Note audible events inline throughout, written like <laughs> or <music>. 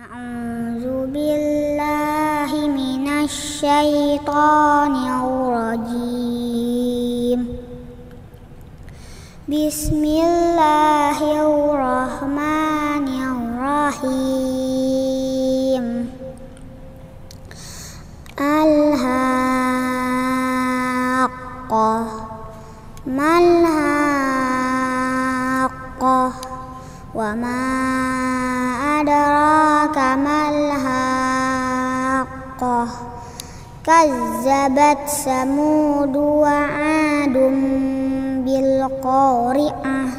أعوذ بالله من الشيطان الرجيم بسم الله الرحمن الرحيم الحق ما الحق وما mal haqqah kazzabat samud wa adum bil qari'ah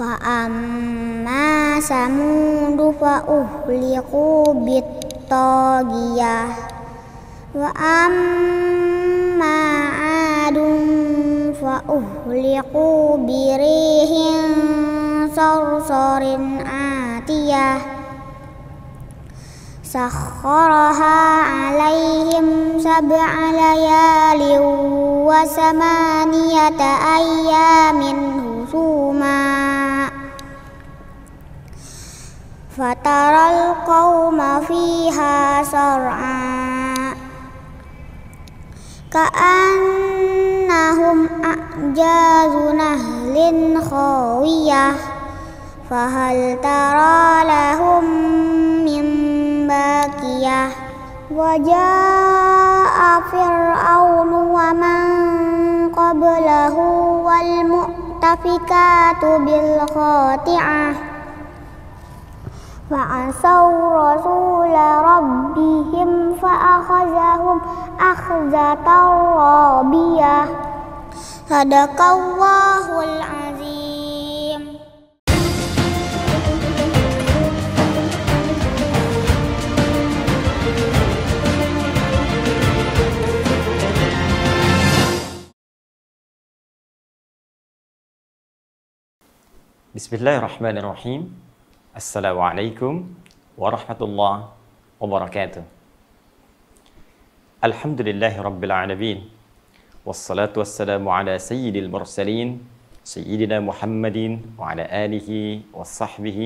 wa amma samud fa uhliqu bit tagiyah wa amma adum fa uhliqu birihin sarsarin ah مأتية سخرها عليهم سبع ليال وثمانية أيام هسوما فترى القوم فيها سرعا كأنهم أعجاز نهل خاوية فهل ترى لهم من باكية وجاء فرعون ومن قبله والمؤتفكات بالخاطعة فعصوا رسول ربهم فأخذهم أخذة رابية صدق الله العظيم بسم الله الرحمن الرحيم السلام عليكم ورحمة الله وبركاته الحمد لله رب العالمين والصلاة والسلام على سيد المرسلين سيدنا محمد وعلى آله وصحبه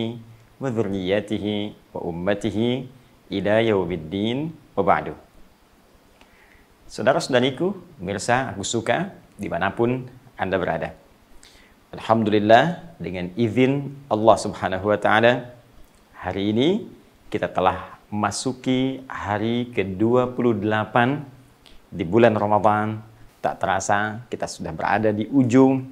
وذرياته وأمته إلى يوم الدين ba'du. Saudara-saudariku, Mirsa, aku suka dimanapun Anda berada. Alhamdulillah dengan izin Allah Subhanahu wa taala hari ini kita telah masuki hari ke-28 di bulan Ramadan. Tak terasa kita sudah berada di ujung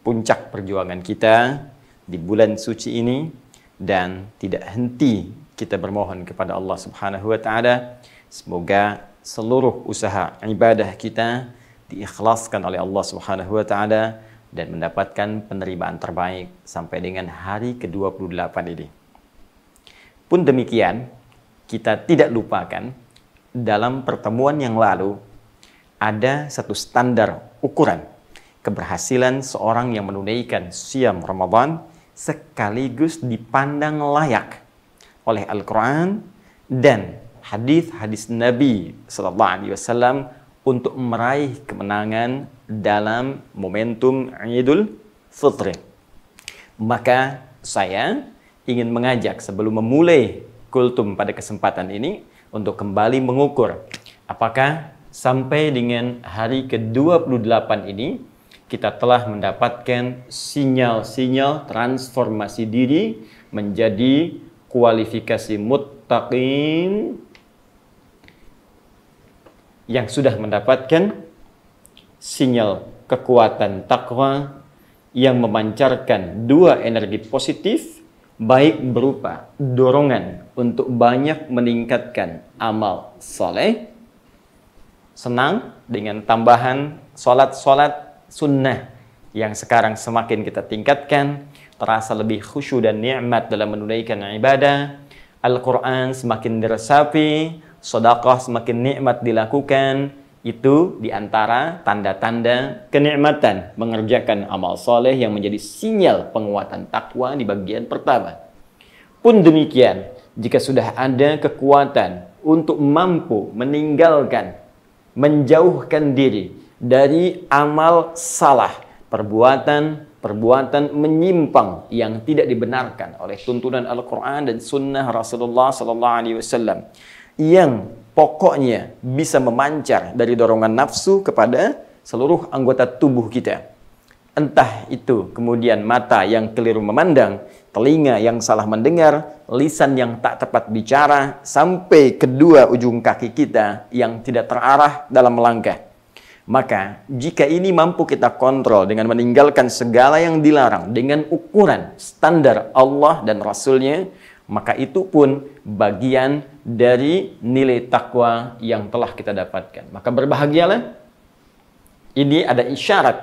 puncak perjuangan kita di bulan suci ini dan tidak henti kita bermohon kepada Allah Subhanahu wa taala semoga seluruh usaha ibadah kita diikhlaskan oleh Allah Subhanahu wa taala dan mendapatkan penerimaan terbaik sampai dengan hari ke-28 ini. Pun demikian, kita tidak lupakan dalam pertemuan yang lalu ada satu standar ukuran keberhasilan seorang yang menunaikan siam Ramadan sekaligus dipandang layak oleh Al-Quran dan hadis-hadis Nabi Sallallahu untuk meraih kemenangan dalam momentum Idul Fitri. Maka saya ingin mengajak sebelum memulai kultum pada kesempatan ini untuk kembali mengukur apakah sampai dengan hari ke-28 ini kita telah mendapatkan sinyal-sinyal transformasi diri menjadi kualifikasi muttaqin yang sudah mendapatkan sinyal kekuatan takwa yang memancarkan dua energi positif baik berupa dorongan untuk banyak meningkatkan amal soleh senang dengan tambahan sholat-sholat sunnah yang sekarang semakin kita tingkatkan terasa lebih khusyuk dan nikmat dalam menunaikan ibadah Al-Quran semakin diresapi sodakoh semakin nikmat dilakukan itu diantara tanda-tanda kenikmatan mengerjakan amal soleh yang menjadi sinyal penguatan takwa di bagian pertama. Pun demikian, jika sudah ada kekuatan untuk mampu meninggalkan, menjauhkan diri dari amal salah, perbuatan perbuatan menyimpang yang tidak dibenarkan oleh tuntunan Al-Quran dan Sunnah Rasulullah Sallallahu Alaihi Wasallam yang pokoknya bisa memancar dari dorongan nafsu kepada seluruh anggota tubuh kita. Entah itu kemudian mata yang keliru memandang, telinga yang salah mendengar, lisan yang tak tepat bicara, sampai kedua ujung kaki kita yang tidak terarah dalam melangkah. Maka, jika ini mampu kita kontrol dengan meninggalkan segala yang dilarang dengan ukuran standar Allah dan Rasulnya, maka itu pun bagian dari nilai takwa yang telah kita dapatkan. Maka berbahagialah. Ini ada isyarat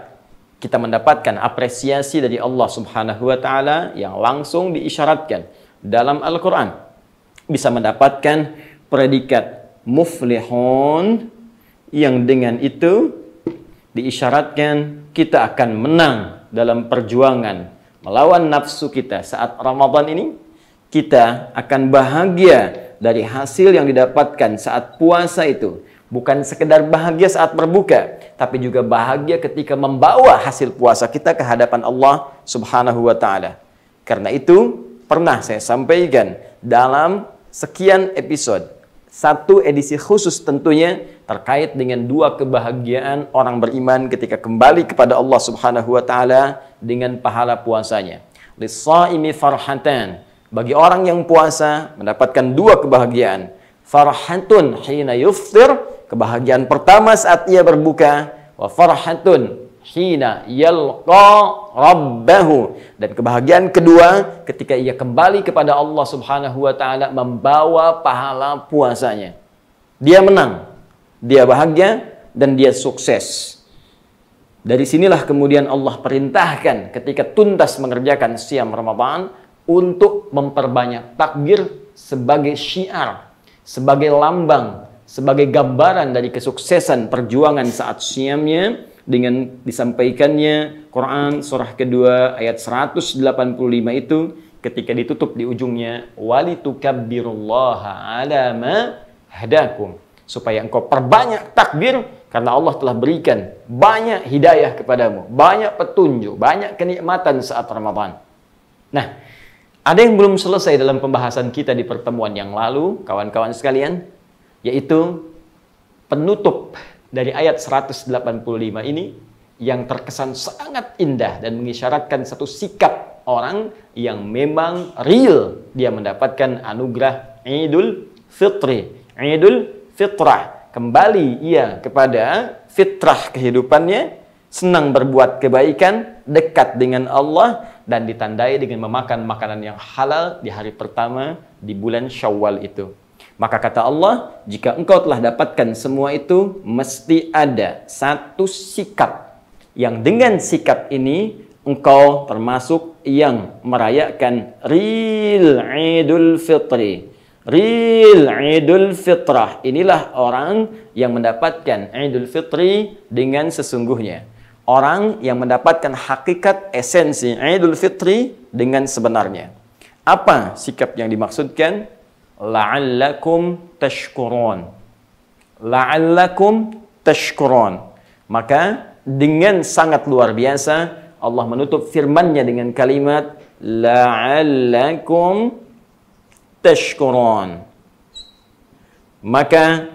kita mendapatkan apresiasi dari Allah Subhanahu wa taala yang langsung diisyaratkan dalam Al-Qur'an. Bisa mendapatkan predikat muflihun yang dengan itu diisyaratkan kita akan menang dalam perjuangan melawan nafsu kita saat Ramadan ini kita akan bahagia dari hasil yang didapatkan saat puasa itu bukan sekedar bahagia saat berbuka, tapi juga bahagia ketika membawa hasil puasa kita ke hadapan Allah Subhanahu wa taala. Karena itu, pernah saya sampaikan dalam sekian episode, satu edisi khusus tentunya terkait dengan dua kebahagiaan orang beriman ketika kembali kepada Allah Subhanahu wa taala dengan pahala puasanya. Lisaimi farhatan bagi orang yang puasa mendapatkan dua kebahagiaan. Farhatun hina yuftir, kebahagiaan pertama saat ia berbuka. Wa farhatun hina yalqa rabbahu dan kebahagiaan kedua ketika ia kembali kepada Allah Subhanahu wa taala membawa pahala puasanya. Dia menang, dia bahagia dan dia sukses. Dari sinilah kemudian Allah perintahkan ketika tuntas mengerjakan siam Ramadan untuk memperbanyak takbir sebagai syiar, sebagai lambang, sebagai gambaran dari kesuksesan perjuangan saat siamnya dengan disampaikannya Quran surah kedua ayat 185 itu ketika ditutup di ujungnya wali ala hadakum supaya engkau perbanyak takbir karena Allah telah berikan banyak hidayah kepadamu, banyak petunjuk, banyak kenikmatan saat Ramadan. Nah, ada yang belum selesai dalam pembahasan kita di pertemuan yang lalu, kawan-kawan sekalian, yaitu penutup dari ayat 185 ini yang terkesan sangat indah dan mengisyaratkan satu sikap orang yang memang real dia mendapatkan anugerah Idul Fitri, Idul Fitrah. Kembali ia kepada fitrah kehidupannya senang berbuat kebaikan, dekat dengan Allah, dan ditandai dengan memakan makanan yang halal di hari pertama di bulan Syawal itu. Maka kata Allah, jika engkau telah dapatkan semua itu, mesti ada satu sikap yang dengan sikap ini engkau termasuk yang merayakan Ril Idul Fitri. Ril Idul Fitrah. Inilah orang yang mendapatkan Idul Fitri dengan sesungguhnya orang yang mendapatkan hakikat esensi Idul Fitri dengan sebenarnya. Apa sikap yang dimaksudkan? La'allakum tashkurun. La'allakum tashkurun. Maka dengan sangat luar biasa Allah menutup firman-Nya dengan kalimat la'allakum tashkurun. Maka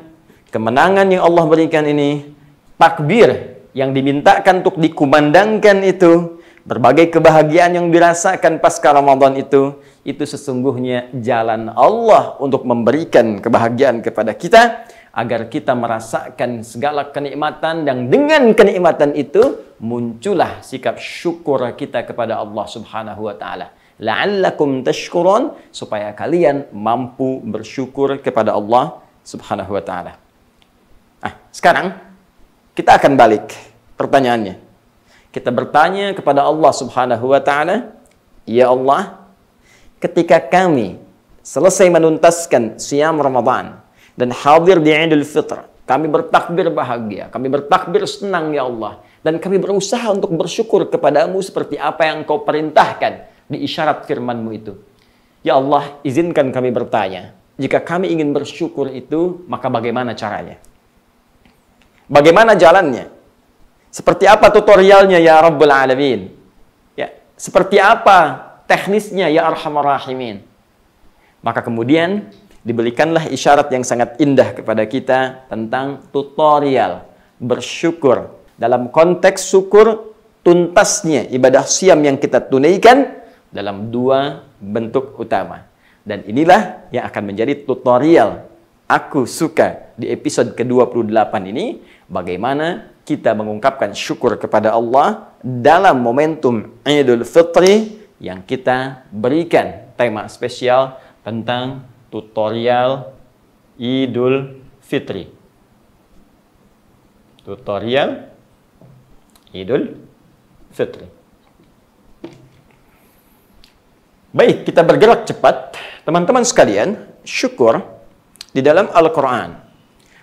kemenangan yang Allah berikan ini takbir yang dimintakan untuk dikumandangkan itu, berbagai kebahagiaan yang dirasakan pasca Ramadan itu, itu sesungguhnya jalan Allah untuk memberikan kebahagiaan kepada kita agar kita merasakan segala kenikmatan dan dengan kenikmatan itu muncullah sikap syukur kita kepada Allah Subhanahu wa taala. La'allakum tashkurun supaya kalian mampu bersyukur kepada Allah Subhanahu wa taala. Ah, sekarang kita akan balik pertanyaannya. Kita bertanya kepada Allah Subhanahu wa taala, "Ya Allah, ketika kami selesai menuntaskan siam Ramadan dan hadir di Idul Fitr, kami bertakbir bahagia, kami bertakbir senang ya Allah dan kami berusaha untuk bersyukur kepadamu seperti apa yang kau perintahkan di isyarat firmanmu itu. Ya Allah, izinkan kami bertanya, jika kami ingin bersyukur itu, maka bagaimana caranya? Bagaimana jalannya? Seperti apa tutorialnya ya Rabbul Alamin? Ya, seperti apa teknisnya ya Arhamar Rahimin? Maka kemudian diberikanlah isyarat yang sangat indah kepada kita tentang tutorial bersyukur dalam konteks syukur tuntasnya ibadah siam yang kita tunaikan dalam dua bentuk utama dan inilah yang akan menjadi tutorial Aku Suka di episode ke-28 ini bagaimana kita mengungkapkan syukur kepada Allah dalam momentum Idul Fitri yang kita berikan tema spesial tentang tutorial Idul Fitri. Tutorial Idul Fitri. Baik, kita bergerak cepat. Teman-teman sekalian, syukur di dalam Al-Quran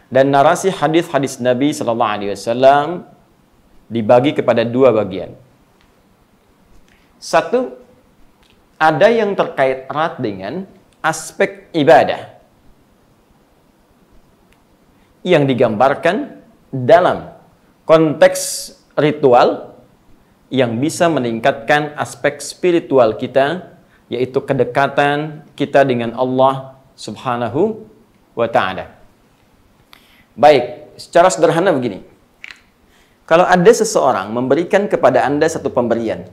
dan narasi hadis-hadis Nabi saw Alaihi Wasallam dibagi kepada dua bagian. Satu, ada yang terkait erat dengan aspek ibadah yang digambarkan dalam konteks ritual yang bisa meningkatkan aspek spiritual kita, yaitu kedekatan kita dengan Allah Subhanahu wa taala. Baik, secara sederhana begini. Kalau ada seseorang memberikan kepada Anda satu pemberian,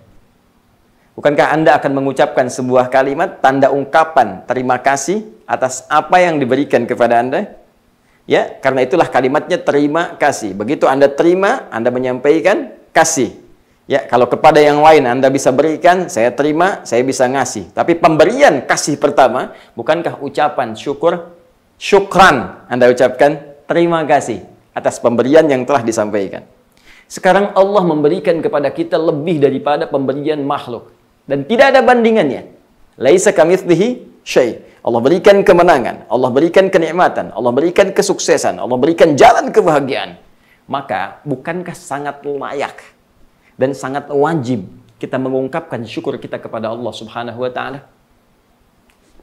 bukankah Anda akan mengucapkan sebuah kalimat tanda ungkapan terima kasih atas apa yang diberikan kepada Anda? Ya, karena itulah kalimatnya terima kasih. Begitu Anda terima, Anda menyampaikan kasih. Ya, kalau kepada yang lain Anda bisa berikan, saya terima, saya bisa ngasih. Tapi pemberian kasih pertama, bukankah ucapan syukur Syukran, Anda ucapkan terima kasih atas pemberian yang telah disampaikan. Sekarang Allah memberikan kepada kita lebih daripada pemberian makhluk dan tidak ada bandingannya. Laisa kamitslihi syai. Allah berikan kemenangan, Allah berikan kenikmatan, Allah berikan kesuksesan, Allah berikan jalan kebahagiaan. Maka bukankah sangat layak dan sangat wajib kita mengungkapkan syukur kita kepada Allah Subhanahu wa taala?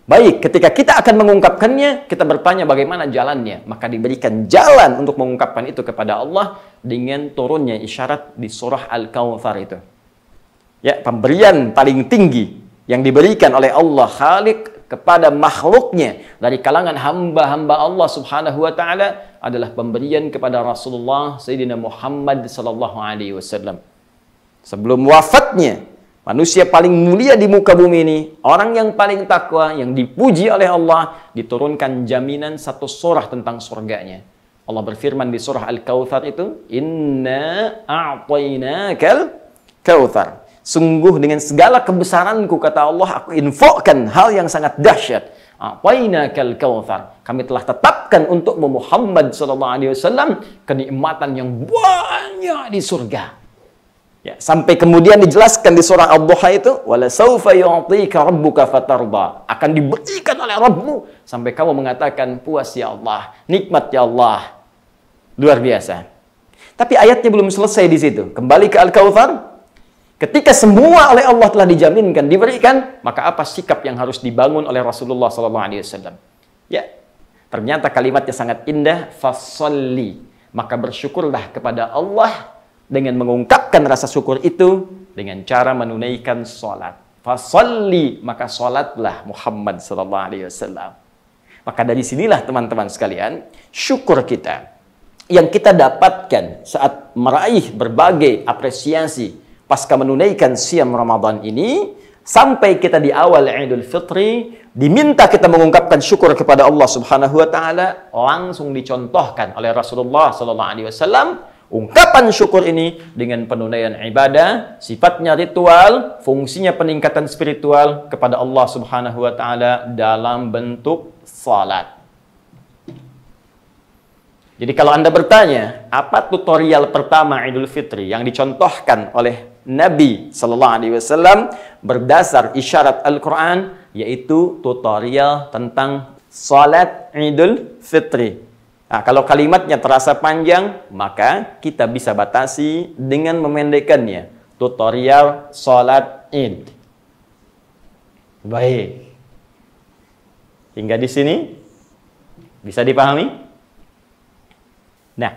Baik, ketika kita akan mengungkapkannya, kita bertanya bagaimana jalannya. Maka diberikan jalan untuk mengungkapkan itu kepada Allah dengan turunnya isyarat di surah Al-Kawthar itu. Ya, pemberian paling tinggi yang diberikan oleh Allah Khalik kepada makhluknya dari kalangan hamba-hamba Allah Subhanahu wa taala adalah pemberian kepada Rasulullah Sayyidina Muhammad sallallahu alaihi wasallam. Sebelum wafatnya, Manusia paling mulia di muka bumi ini, orang yang paling takwa, yang dipuji oleh Allah, diturunkan jaminan satu surah tentang surganya. Allah berfirman di surah Al-Kautsar itu, "Inna kal kawthar. Sungguh dengan segala kebesaranku kata Allah, aku infokan hal yang sangat dahsyat. kal kawthar. Kami telah tetapkan untuk Muhammad SAW kenikmatan yang banyak di surga. Ya, sampai kemudian dijelaskan di surah al duha itu wala saufa yu'tika rabbuka fatarda. Akan diberikan oleh Rabbmu sampai kamu mengatakan puas ya Allah, nikmat ya Allah. Luar biasa. Tapi ayatnya belum selesai di situ. Kembali ke Al-Kautsar. Ketika semua oleh Allah telah dijaminkan, diberikan, maka apa sikap yang harus dibangun oleh Rasulullah saw Ya. Ternyata kalimatnya sangat indah, fasalli. Maka bersyukurlah kepada Allah dengan mengungkapkan rasa syukur itu dengan cara menunaikan salat. Fasalli maka salatlah Muhammad sallallahu alaihi wasallam. Maka dari sinilah teman-teman sekalian, syukur kita yang kita dapatkan saat meraih berbagai apresiasi pasca menunaikan siam Ramadan ini sampai kita di awal Idul Fitri diminta kita mengungkapkan syukur kepada Allah Subhanahu wa taala langsung dicontohkan oleh Rasulullah sallallahu alaihi wasallam Ungkapan syukur ini dengan penunaian ibadah, sifatnya ritual, fungsinya peningkatan spiritual kepada Allah Subhanahu wa taala dalam bentuk salat. Jadi kalau Anda bertanya, apa tutorial pertama Idul Fitri yang dicontohkan oleh Nabi Shallallahu Alaihi Wasallam berdasar isyarat Al-Quran yaitu tutorial tentang salat Idul Fitri. Nah, kalau kalimatnya terasa panjang, maka kita bisa batasi dengan memendekkannya. Tutorial sholat id. Baik. Hingga di sini bisa dipahami? Nah,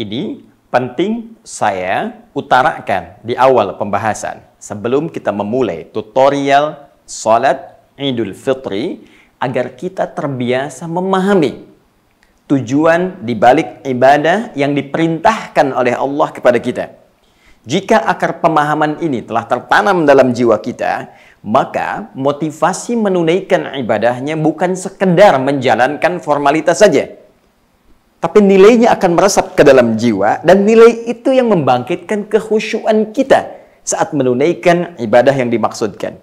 ini penting saya utarakan di awal pembahasan sebelum kita memulai tutorial sholat Idul Fitri agar kita terbiasa memahami tujuan dibalik ibadah yang diperintahkan oleh Allah kepada kita. Jika akar pemahaman ini telah tertanam dalam jiwa kita, maka motivasi menunaikan ibadahnya bukan sekedar menjalankan formalitas saja. Tapi nilainya akan meresap ke dalam jiwa dan nilai itu yang membangkitkan kehusuan kita saat menunaikan ibadah yang dimaksudkan.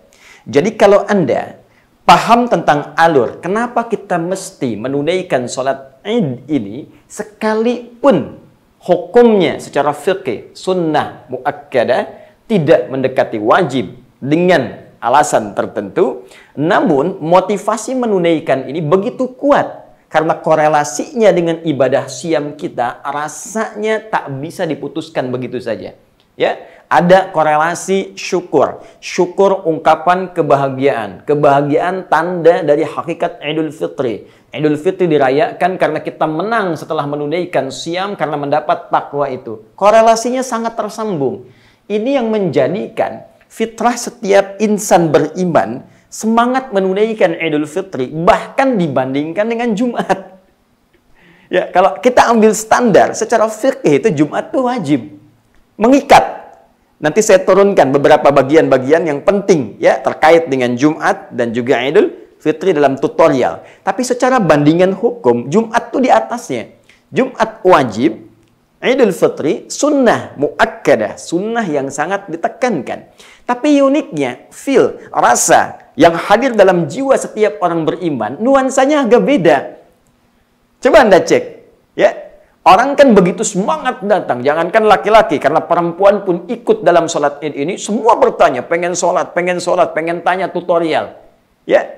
Jadi kalau Anda paham tentang alur. Kenapa kita mesti menunaikan sholat id ini sekalipun hukumnya secara fikih sunnah muakkadah tidak mendekati wajib dengan alasan tertentu. Namun motivasi menunaikan ini begitu kuat karena korelasinya dengan ibadah siam kita rasanya tak bisa diputuskan begitu saja. Ya, ada korelasi syukur. Syukur ungkapan kebahagiaan. Kebahagiaan tanda dari hakikat Idul Fitri. Idul Fitri dirayakan karena kita menang setelah menunaikan siam karena mendapat takwa itu. Korelasinya sangat tersambung. Ini yang menjadikan fitrah setiap insan beriman semangat menunaikan Idul Fitri bahkan dibandingkan dengan Jumat. Ya, kalau kita ambil standar secara fikih itu Jumat itu wajib mengikat Nanti saya turunkan beberapa bagian-bagian yang penting ya terkait dengan Jumat dan juga Idul Fitri dalam tutorial. Tapi secara bandingan hukum, Jumat tuh di atasnya. Jumat wajib, Idul Fitri sunnah muakkadah, sunnah yang sangat ditekankan. Tapi uniknya, feel, rasa yang hadir dalam jiwa setiap orang beriman, nuansanya agak beda. Coba Anda cek, ya. Orang kan begitu semangat datang, jangankan laki-laki, karena perempuan pun ikut dalam sholat id ini, semua bertanya, pengen sholat, pengen sholat, pengen tanya tutorial. Ya,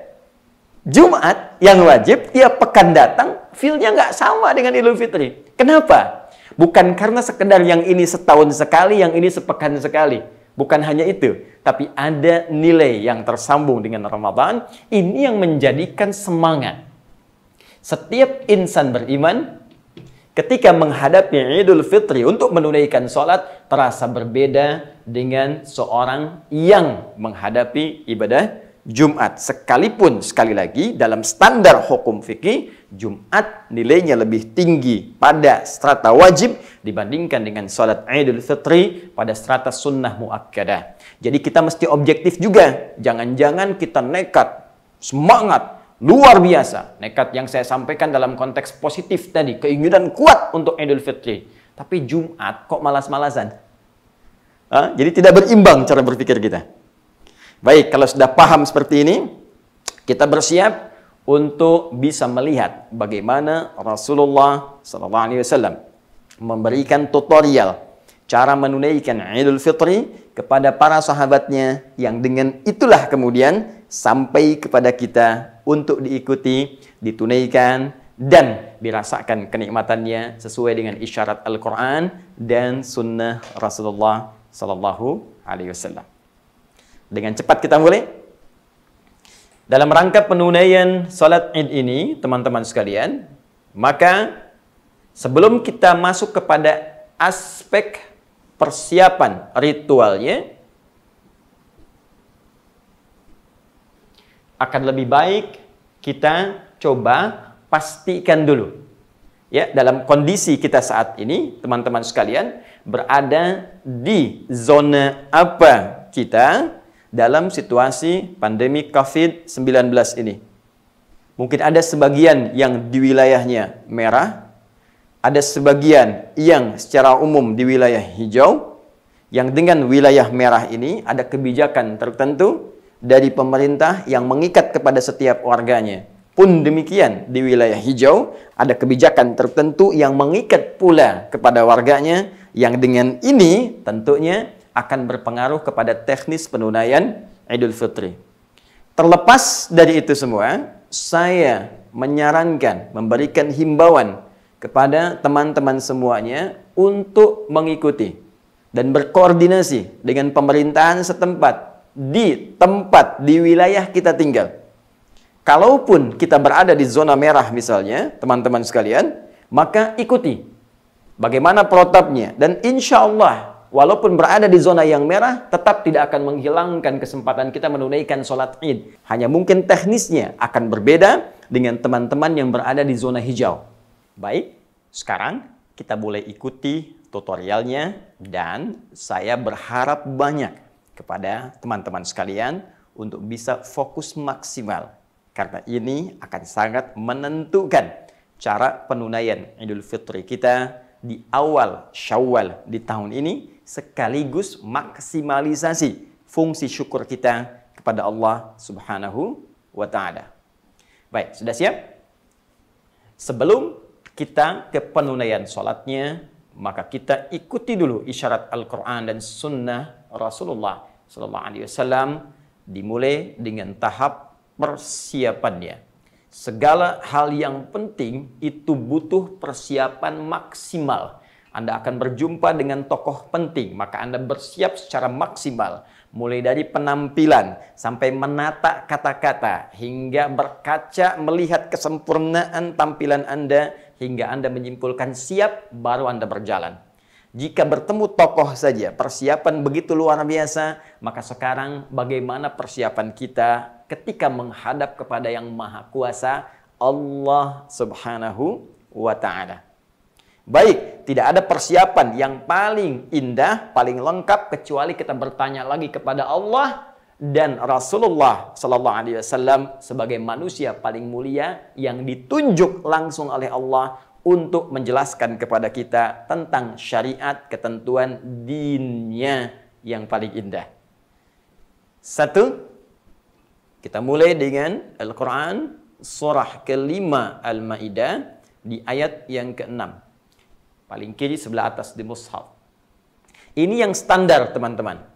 Jumat yang wajib, tiap pekan datang, feel-nya nggak sama dengan Idul Fitri. Kenapa? Bukan karena sekedar yang ini setahun sekali, yang ini sepekan sekali. Bukan hanya itu, tapi ada nilai yang tersambung dengan Ramadan, ini yang menjadikan semangat. Setiap insan beriman ketika menghadapi Idul Fitri untuk menunaikan sholat terasa berbeda dengan seorang yang menghadapi ibadah Jumat. Sekalipun sekali lagi dalam standar hukum fikih Jumat nilainya lebih tinggi pada strata wajib dibandingkan dengan sholat Idul Fitri pada strata sunnah muakkadah. Jadi kita mesti objektif juga. Jangan-jangan kita nekat, semangat, luar biasa. Nekat yang saya sampaikan dalam konteks positif tadi, keinginan kuat untuk Idul Fitri. Tapi Jumat kok malas-malasan? Jadi tidak berimbang cara berpikir kita. Baik, kalau sudah paham seperti ini, kita bersiap untuk bisa melihat bagaimana Rasulullah SAW memberikan tutorial cara menunaikan Idul Fitri kepada para sahabatnya yang dengan itulah kemudian sampai kepada kita untuk diikuti, ditunaikan, dan dirasakan kenikmatannya sesuai dengan isyarat Al-Quran dan sunnah Rasulullah Sallallahu Alaihi Wasallam. Dengan cepat kita mulai. Dalam rangka penunaian salat id ini, teman-teman sekalian, maka sebelum kita masuk kepada aspek persiapan ritualnya, akan lebih baik kita coba pastikan dulu. Ya, dalam kondisi kita saat ini, teman-teman sekalian, berada di zona apa kita dalam situasi pandemi COVID-19 ini. Mungkin ada sebagian yang di wilayahnya merah, ada sebagian yang secara umum di wilayah hijau, yang dengan wilayah merah ini ada kebijakan tertentu dari pemerintah yang mengikat kepada setiap warganya. Pun demikian, di wilayah hijau ada kebijakan tertentu yang mengikat pula kepada warganya yang dengan ini tentunya akan berpengaruh kepada teknis penunaian Idul Fitri. Terlepas dari itu semua, saya menyarankan, memberikan himbauan kepada teman-teman semuanya untuk mengikuti dan berkoordinasi dengan pemerintahan setempat di tempat, di wilayah kita tinggal. Kalaupun kita berada di zona merah misalnya, teman-teman sekalian, maka ikuti bagaimana protapnya. Dan insya Allah, walaupun berada di zona yang merah, tetap tidak akan menghilangkan kesempatan kita menunaikan sholat id. Hanya mungkin teknisnya akan berbeda dengan teman-teman yang berada di zona hijau. Baik, sekarang kita boleh ikuti tutorialnya dan saya berharap banyak kepada teman-teman sekalian untuk bisa fokus maksimal karena ini akan sangat menentukan cara penunaian Idul Fitri kita di awal Syawal di tahun ini sekaligus maksimalisasi fungsi syukur kita kepada Allah Subhanahu wa taala. Baik, sudah siap? Sebelum kita ke penunaian sholatnya, maka kita ikuti dulu isyarat Al-Quran dan Sunnah Rasulullah Sallallahu Alaihi Wasallam dimulai dengan tahap persiapannya. Segala hal yang penting itu butuh persiapan maksimal. Anda akan berjumpa dengan tokoh penting, maka Anda bersiap secara maksimal, mulai dari penampilan sampai menata kata-kata, hingga berkaca melihat kesempurnaan tampilan Anda, hingga Anda menyimpulkan siap, baru Anda berjalan. Jika bertemu tokoh saja persiapan begitu luar biasa, maka sekarang bagaimana persiapan kita ketika menghadap kepada yang maha kuasa Allah subhanahu wa ta'ala. Baik, tidak ada persiapan yang paling indah, paling lengkap kecuali kita bertanya lagi kepada Allah dan Rasulullah Sallallahu Alaihi Wasallam sebagai manusia paling mulia yang ditunjuk langsung oleh Allah untuk menjelaskan kepada kita tentang syariat ketentuan dinnya yang paling indah. Satu, kita mulai dengan Al-Quran surah kelima Al-Ma'idah di ayat yang keenam. Paling kiri sebelah atas di mushaf. Ini yang standar teman-teman.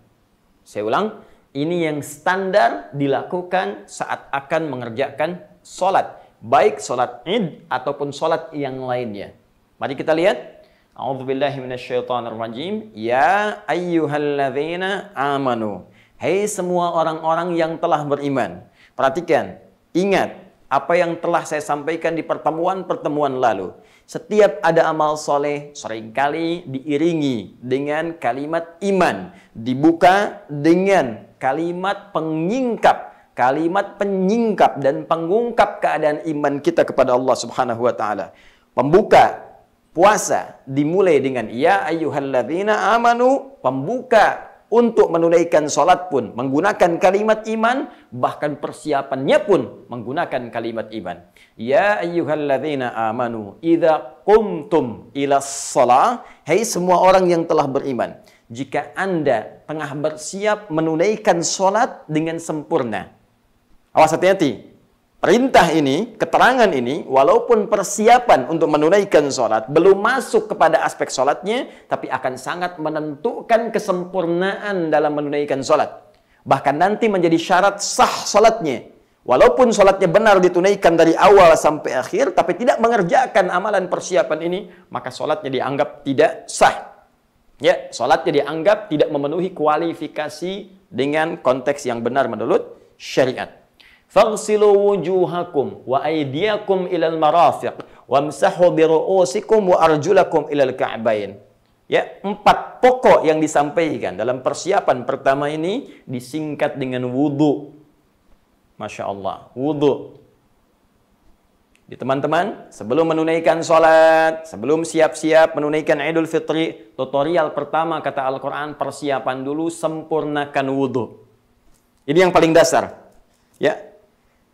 Saya ulang, ini yang standar dilakukan saat akan mengerjakan sholat baik sholat id ataupun sholat yang lainnya. Mari kita lihat. A'udzubillahiminasyaitonirrajim. Ya ayyuhalladzina amanu. Hei semua orang-orang yang telah beriman. Perhatikan, ingat apa yang telah saya sampaikan di pertemuan-pertemuan lalu. Setiap ada amal soleh seringkali diiringi dengan kalimat iman. Dibuka dengan kalimat pengingkap kalimat penyingkap dan pengungkap keadaan iman kita kepada Allah Subhanahu wa taala. Pembuka puasa dimulai dengan ya ayyuhalladzina amanu, pembuka untuk menunaikan salat pun menggunakan kalimat iman, bahkan persiapannya pun menggunakan kalimat iman. Ya ayyuhalladzina amanu, idza qumtum ila shalah, hai semua orang yang telah beriman, jika Anda tengah bersiap menunaikan salat dengan sempurna, Awas hati-hati. Perintah ini, keterangan ini, walaupun persiapan untuk menunaikan sholat belum masuk kepada aspek sholatnya, tapi akan sangat menentukan kesempurnaan dalam menunaikan sholat. Bahkan nanti menjadi syarat sah sholatnya. Walaupun sholatnya benar ditunaikan dari awal sampai akhir, tapi tidak mengerjakan amalan persiapan ini, maka sholatnya dianggap tidak sah. Ya, sholatnya dianggap tidak memenuhi kualifikasi dengan konteks yang benar menurut syariat. Fagsilu wujuhakum wa aydiyakum ilal marafiq wa bi biru'usikum wa arjulakum ilal ka'bain. Ya, empat pokok yang disampaikan dalam persiapan pertama ini disingkat dengan wudu. Masya Allah, wudu. Di teman-teman, sebelum menunaikan sholat, sebelum siap-siap menunaikan Idul Fitri, tutorial pertama kata Al-Quran, persiapan dulu, sempurnakan wudhu. Ini yang paling dasar. Ya,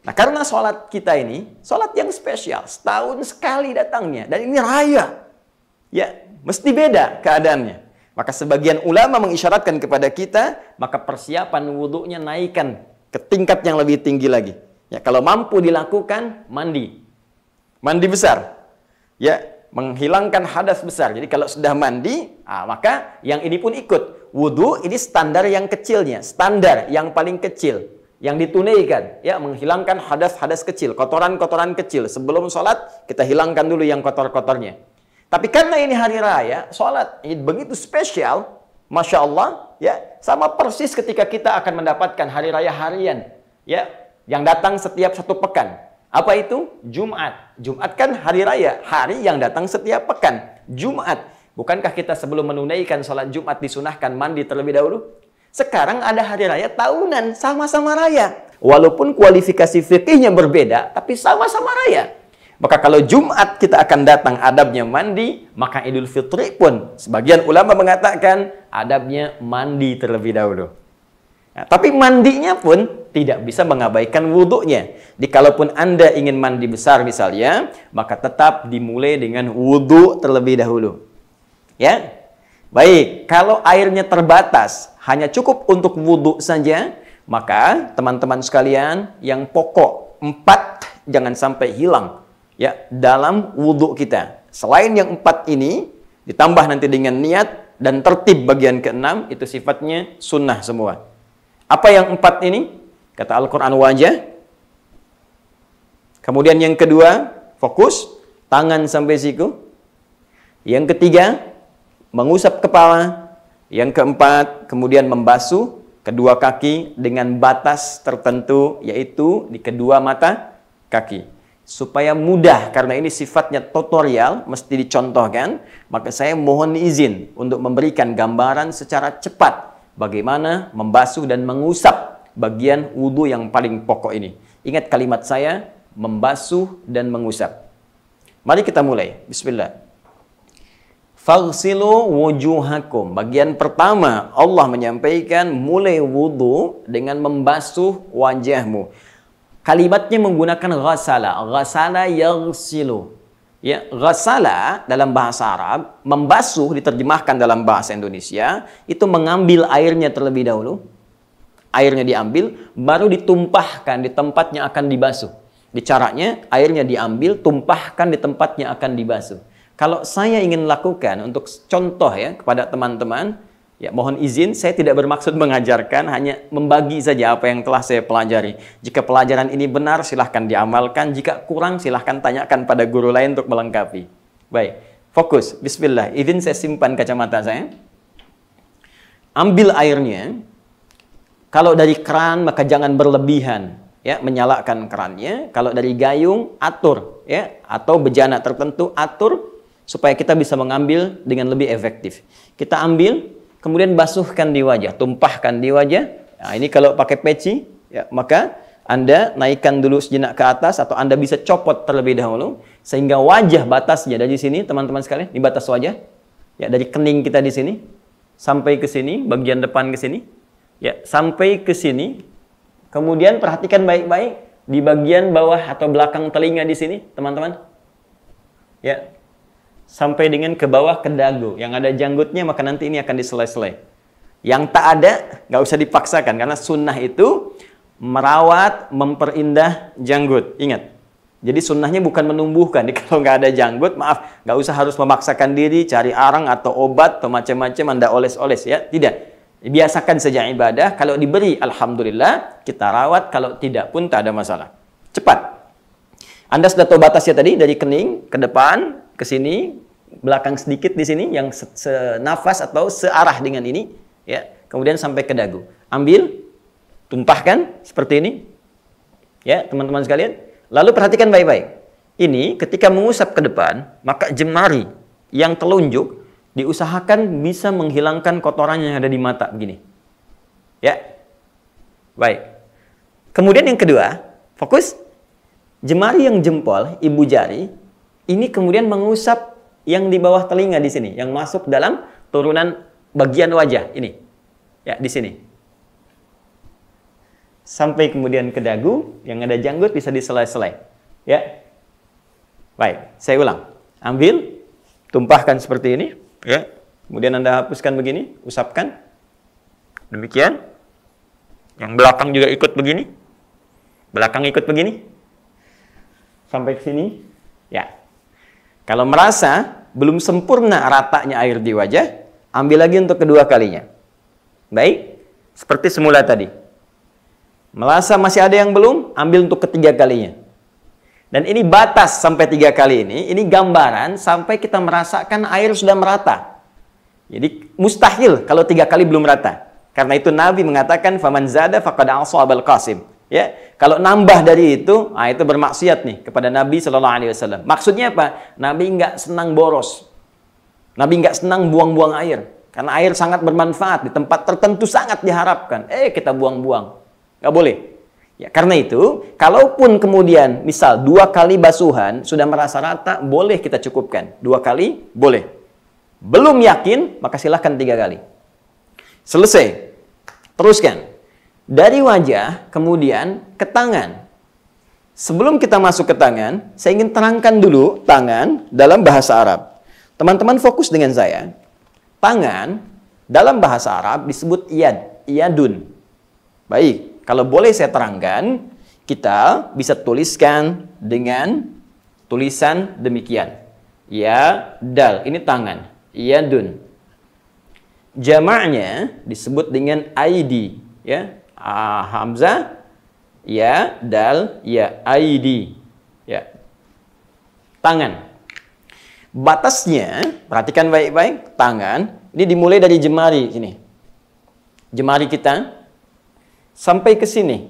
Nah karena sholat kita ini, sholat yang spesial, setahun sekali datangnya. Dan ini raya. Ya, mesti beda keadaannya. Maka sebagian ulama mengisyaratkan kepada kita, maka persiapan wudhunya naikkan ke tingkat yang lebih tinggi lagi. Ya, kalau mampu dilakukan, mandi. Mandi besar. Ya, menghilangkan hadas besar. Jadi kalau sudah mandi, ah, maka yang ini pun ikut. Wudhu ini standar yang kecilnya, standar yang paling kecil yang ditunaikan ya menghilangkan hadas-hadas kecil kotoran-kotoran kecil sebelum sholat kita hilangkan dulu yang kotor-kotornya tapi karena ini hari raya sholat ini begitu spesial masya Allah ya sama persis ketika kita akan mendapatkan hari raya harian ya yang datang setiap satu pekan apa itu Jumat Jumat kan hari raya hari yang datang setiap pekan Jumat bukankah kita sebelum menunaikan sholat Jumat disunahkan mandi terlebih dahulu sekarang ada hari raya tahunan, sama-sama raya. Walaupun kualifikasi fikihnya berbeda, tapi sama-sama raya. Maka kalau Jumat kita akan datang adabnya mandi, maka Idul Fitri pun sebagian ulama mengatakan adabnya mandi terlebih dahulu. Nah, tapi mandinya pun tidak bisa mengabaikan wudhunya. kalaupun Anda ingin mandi besar misalnya, maka tetap dimulai dengan wudhu terlebih dahulu. Ya, Baik, kalau airnya terbatas, hanya cukup untuk wudhu saja, maka teman-teman sekalian yang pokok empat jangan sampai hilang ya dalam wudhu kita. Selain yang empat ini ditambah nanti dengan niat dan tertib bagian keenam itu sifatnya sunnah semua. Apa yang empat ini? Kata Al-Quran wajah. Kemudian yang kedua fokus tangan sampai siku. Yang ketiga mengusap kepala yang keempat, kemudian membasuh kedua kaki dengan batas tertentu yaitu di kedua mata kaki. Supaya mudah karena ini sifatnya tutorial mesti dicontohkan, maka saya mohon izin untuk memberikan gambaran secara cepat bagaimana membasuh dan mengusap bagian wudhu yang paling pokok ini. Ingat kalimat saya, membasuh dan mengusap. Mari kita mulai. Bismillah. Fagsilu wujuhakum. Bagian pertama Allah menyampaikan mulai wudhu dengan membasuh wajahmu. Kalimatnya menggunakan ghasala. Ghasala yang Ya, ghasala dalam bahasa Arab, membasuh diterjemahkan dalam bahasa Indonesia, itu mengambil airnya terlebih dahulu. Airnya diambil, baru ditumpahkan di tempatnya akan dibasuh. Di caranya, airnya diambil, tumpahkan di tempatnya akan dibasuh. Kalau saya ingin lakukan untuk contoh ya kepada teman-teman, ya mohon izin saya tidak bermaksud mengajarkan, hanya membagi saja apa yang telah saya pelajari. Jika pelajaran ini benar silahkan diamalkan, jika kurang silahkan tanyakan pada guru lain untuk melengkapi. Baik, fokus. Bismillah. Izin saya simpan kacamata saya. Ambil airnya. Kalau dari keran maka jangan berlebihan ya menyalakan kerannya kalau dari gayung atur ya atau bejana tertentu atur supaya kita bisa mengambil dengan lebih efektif. Kita ambil, kemudian basuhkan di wajah, tumpahkan di wajah. Nah, ini kalau pakai peci, ya, maka Anda naikkan dulu sejenak ke atas atau Anda bisa copot terlebih dahulu sehingga wajah batasnya dari sini, teman-teman sekalian, di batas wajah. Ya, dari kening kita di sini sampai ke sini, bagian depan ke sini. Ya, sampai ke sini. Kemudian perhatikan baik-baik di bagian bawah atau belakang telinga di sini, teman-teman. Ya, sampai dengan ke bawah ke dagu. Yang ada janggutnya maka nanti ini akan diselai-selai. Yang tak ada nggak usah dipaksakan karena sunnah itu merawat, memperindah janggut. Ingat. Jadi sunnahnya bukan menumbuhkan. Jadi <laughs> kalau nggak ada janggut, maaf, nggak usah harus memaksakan diri, cari arang atau obat atau macam-macam, anda oles-oles ya. Tidak. Biasakan saja ibadah. Kalau diberi, alhamdulillah, kita rawat. Kalau tidak pun tak ada masalah. Cepat. Anda sudah tahu batasnya tadi dari kening ke depan, ke sini, belakang sedikit di sini yang senafas atau searah dengan ini, ya. Kemudian sampai ke dagu. Ambil, tumpahkan seperti ini. Ya, teman-teman sekalian. Lalu perhatikan baik-baik. Ini ketika mengusap ke depan, maka jemari yang telunjuk diusahakan bisa menghilangkan kotoran yang ada di mata begini. Ya. Baik. Kemudian yang kedua, fokus Jemari yang jempol, ibu jari, ini kemudian mengusap yang di bawah telinga di sini, yang masuk dalam turunan bagian wajah ini. Ya, di sini. Sampai kemudian ke dagu, yang ada janggut bisa diselai-selai. Ya. Baik, saya ulang. Ambil, tumpahkan seperti ini, ya. Kemudian Anda hapuskan begini, usapkan. Demikian. Yang belakang juga ikut begini. Belakang ikut begini. Sampai ke sini? Ya. Kalau merasa belum sempurna ratanya air di wajah, ambil lagi untuk kedua kalinya. Baik? Seperti semula tadi. Merasa masih ada yang belum, ambil untuk ketiga kalinya. Dan ini batas sampai tiga kali ini, ini gambaran sampai kita merasakan air sudah merata. Jadi mustahil kalau tiga kali belum rata. Karena itu Nabi mengatakan, Faman zada faqad al qasim Ya, kalau nambah dari itu, ah itu bermaksiat nih kepada Nabi Shallallahu Alaihi Wasallam. Maksudnya apa? Nabi nggak senang boros, Nabi nggak senang buang-buang air, karena air sangat bermanfaat di tempat tertentu sangat diharapkan. Eh kita buang-buang, nggak boleh. Ya karena itu, kalaupun kemudian misal dua kali basuhan sudah merasa rata, boleh kita cukupkan. Dua kali boleh. Belum yakin, maka silahkan tiga kali. Selesai. Teruskan. Dari wajah kemudian ke tangan. Sebelum kita masuk ke tangan, saya ingin terangkan dulu tangan dalam bahasa Arab. Teman-teman fokus dengan saya. Tangan dalam bahasa Arab disebut yad, yadun. Baik, kalau boleh saya terangkan, kita bisa tuliskan dengan tulisan demikian. Ya dal, ini tangan. Yadun. Jamaknya disebut dengan aidi, ya uh, hamzah, ya, dal, ya, aidi. Ya. Tangan. Batasnya, perhatikan baik-baik, tangan. Ini dimulai dari jemari sini. Jemari kita sampai ke sini.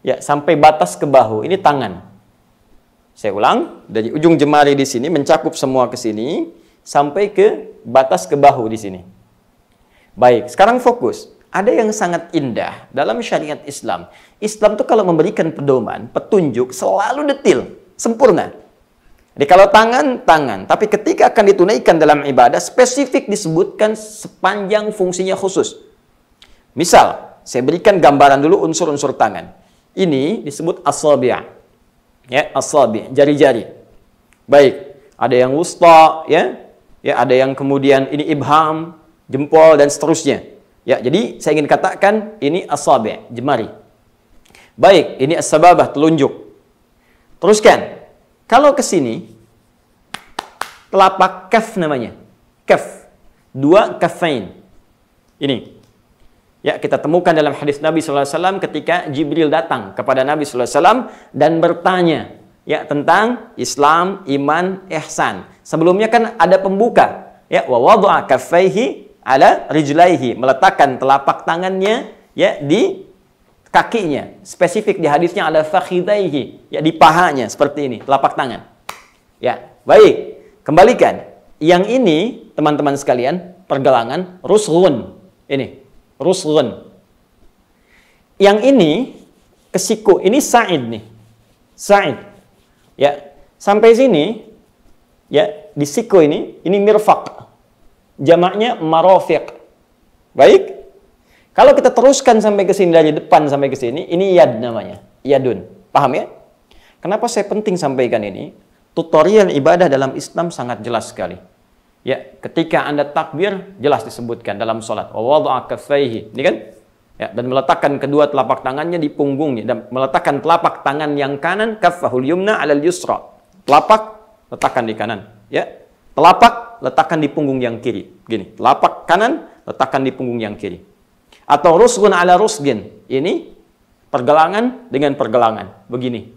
Ya, sampai batas ke bahu. Ini tangan. Saya ulang, dari ujung jemari di sini mencakup semua ke sini sampai ke batas ke bahu di sini. Baik, sekarang fokus ada yang sangat indah dalam syariat Islam. Islam tuh kalau memberikan pedoman, petunjuk selalu detil, sempurna. Jadi kalau tangan, tangan. Tapi ketika akan ditunaikan dalam ibadah, spesifik disebutkan sepanjang fungsinya khusus. Misal, saya berikan gambaran dulu unsur-unsur tangan. Ini disebut asabi'a. Ya, asabi', jari-jari. Baik, ada yang wusta, ya. Ya, ada yang kemudian ini ibham, jempol dan seterusnya. Ya, jadi saya ingin katakan ini asabi, jemari. Baik, ini as telunjuk. Teruskan. Kalau ke sini telapak kaf namanya. Kaf. Dua kafain. Ini. Ya, kita temukan dalam hadis Nabi SAW ketika Jibril datang kepada Nabi SAW dan bertanya ya tentang Islam, iman, ihsan. Sebelumnya kan ada pembuka ya wa wada'a kaffaihi ala rijlaihi, meletakkan telapak tangannya ya di kakinya. Spesifik di hadisnya ala fakhidaihi, ya di pahanya seperti ini, telapak tangan. Ya, baik. Kembalikan. Yang ini teman-teman sekalian, pergelangan rusghun Ini, rusghun Yang ini kesiku ini Sa'id nih. Sa'id. Ya, sampai sini ya di siku ini ini mirfaq jamaknya marofiq, Baik? Kalau kita teruskan sampai ke sini dari depan sampai ke sini, ini yad namanya. Yadun. Paham ya? Kenapa saya penting sampaikan ini? Tutorial ibadah dalam Islam sangat jelas sekali. Ya, ketika Anda takbir jelas disebutkan dalam salat. Wa wada'a kafaihi, Ini kan? Ya, dan meletakkan kedua telapak tangannya di punggungnya dan meletakkan telapak tangan yang kanan kaffahul yumna alal yusra. Telapak letakkan di kanan, ya. Telapak letakkan di punggung yang kiri. Gini, telapak kanan letakkan di punggung yang kiri. Atau rusgun ala rusgin. Ini pergelangan dengan pergelangan. Begini.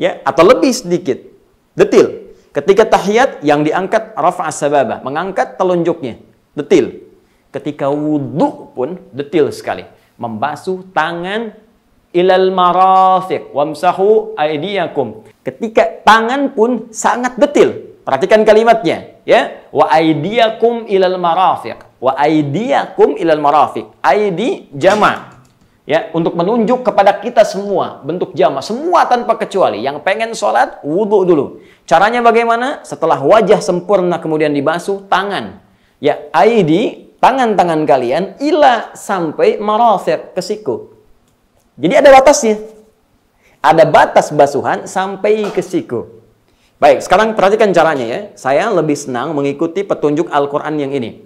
Ya, atau lebih sedikit. Detil. Ketika tahiyat yang diangkat rafa'a sababa, mengangkat telunjuknya. Detil. Ketika wudhu pun detil sekali. Membasuh tangan ilal marafiq wamsahu aidiyakum. Ketika tangan pun sangat detil. Perhatikan kalimatnya, ya. Wa aidiyakum ilal marafiq. Wa aidiyakum ilal marafiq. Aidi jama. Ya, untuk menunjuk kepada kita semua bentuk jama, semua tanpa kecuali. Yang pengen sholat, wudhu dulu. Caranya bagaimana? Setelah wajah sempurna kemudian dibasuh, tangan. Ya, aidi, tangan-tangan kalian, ila sampai marafiq, ke siku. Jadi ada batasnya. Ada batas basuhan sampai ke siku. Baik, sekarang perhatikan caranya ya. Saya lebih senang mengikuti petunjuk Al-Quran yang ini.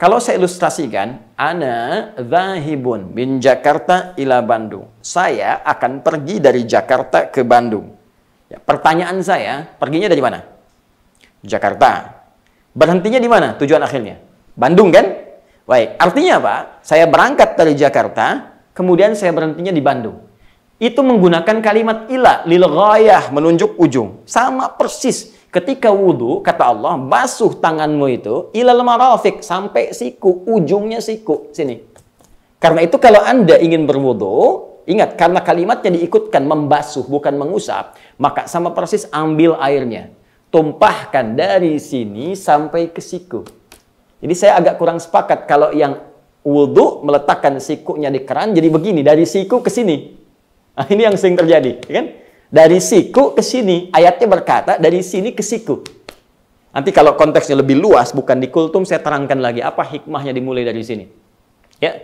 Kalau saya ilustrasikan, Ana zahibun bin Jakarta ila Bandung. Saya akan pergi dari Jakarta ke Bandung. Ya, pertanyaan saya, perginya dari mana? Jakarta. Berhentinya di mana tujuan akhirnya? Bandung kan? Baik, artinya apa? Saya berangkat dari Jakarta, kemudian saya berhentinya di Bandung itu menggunakan kalimat ila lil ghayah menunjuk ujung sama persis ketika wudhu kata Allah basuh tanganmu itu ilal marafiq sampai siku ujungnya siku sini karena itu kalau anda ingin berwudhu ingat karena kalimatnya diikutkan membasuh bukan mengusap maka sama persis ambil airnya tumpahkan dari sini sampai ke siku jadi saya agak kurang sepakat kalau yang wudhu meletakkan sikunya di keran jadi begini dari siku ke sini Nah, ini yang sering terjadi, ya kan? Dari siku ke sini, ayatnya berkata dari sini ke siku. Nanti kalau konteksnya lebih luas, bukan di kultum, saya terangkan lagi apa hikmahnya dimulai dari sini. Ya,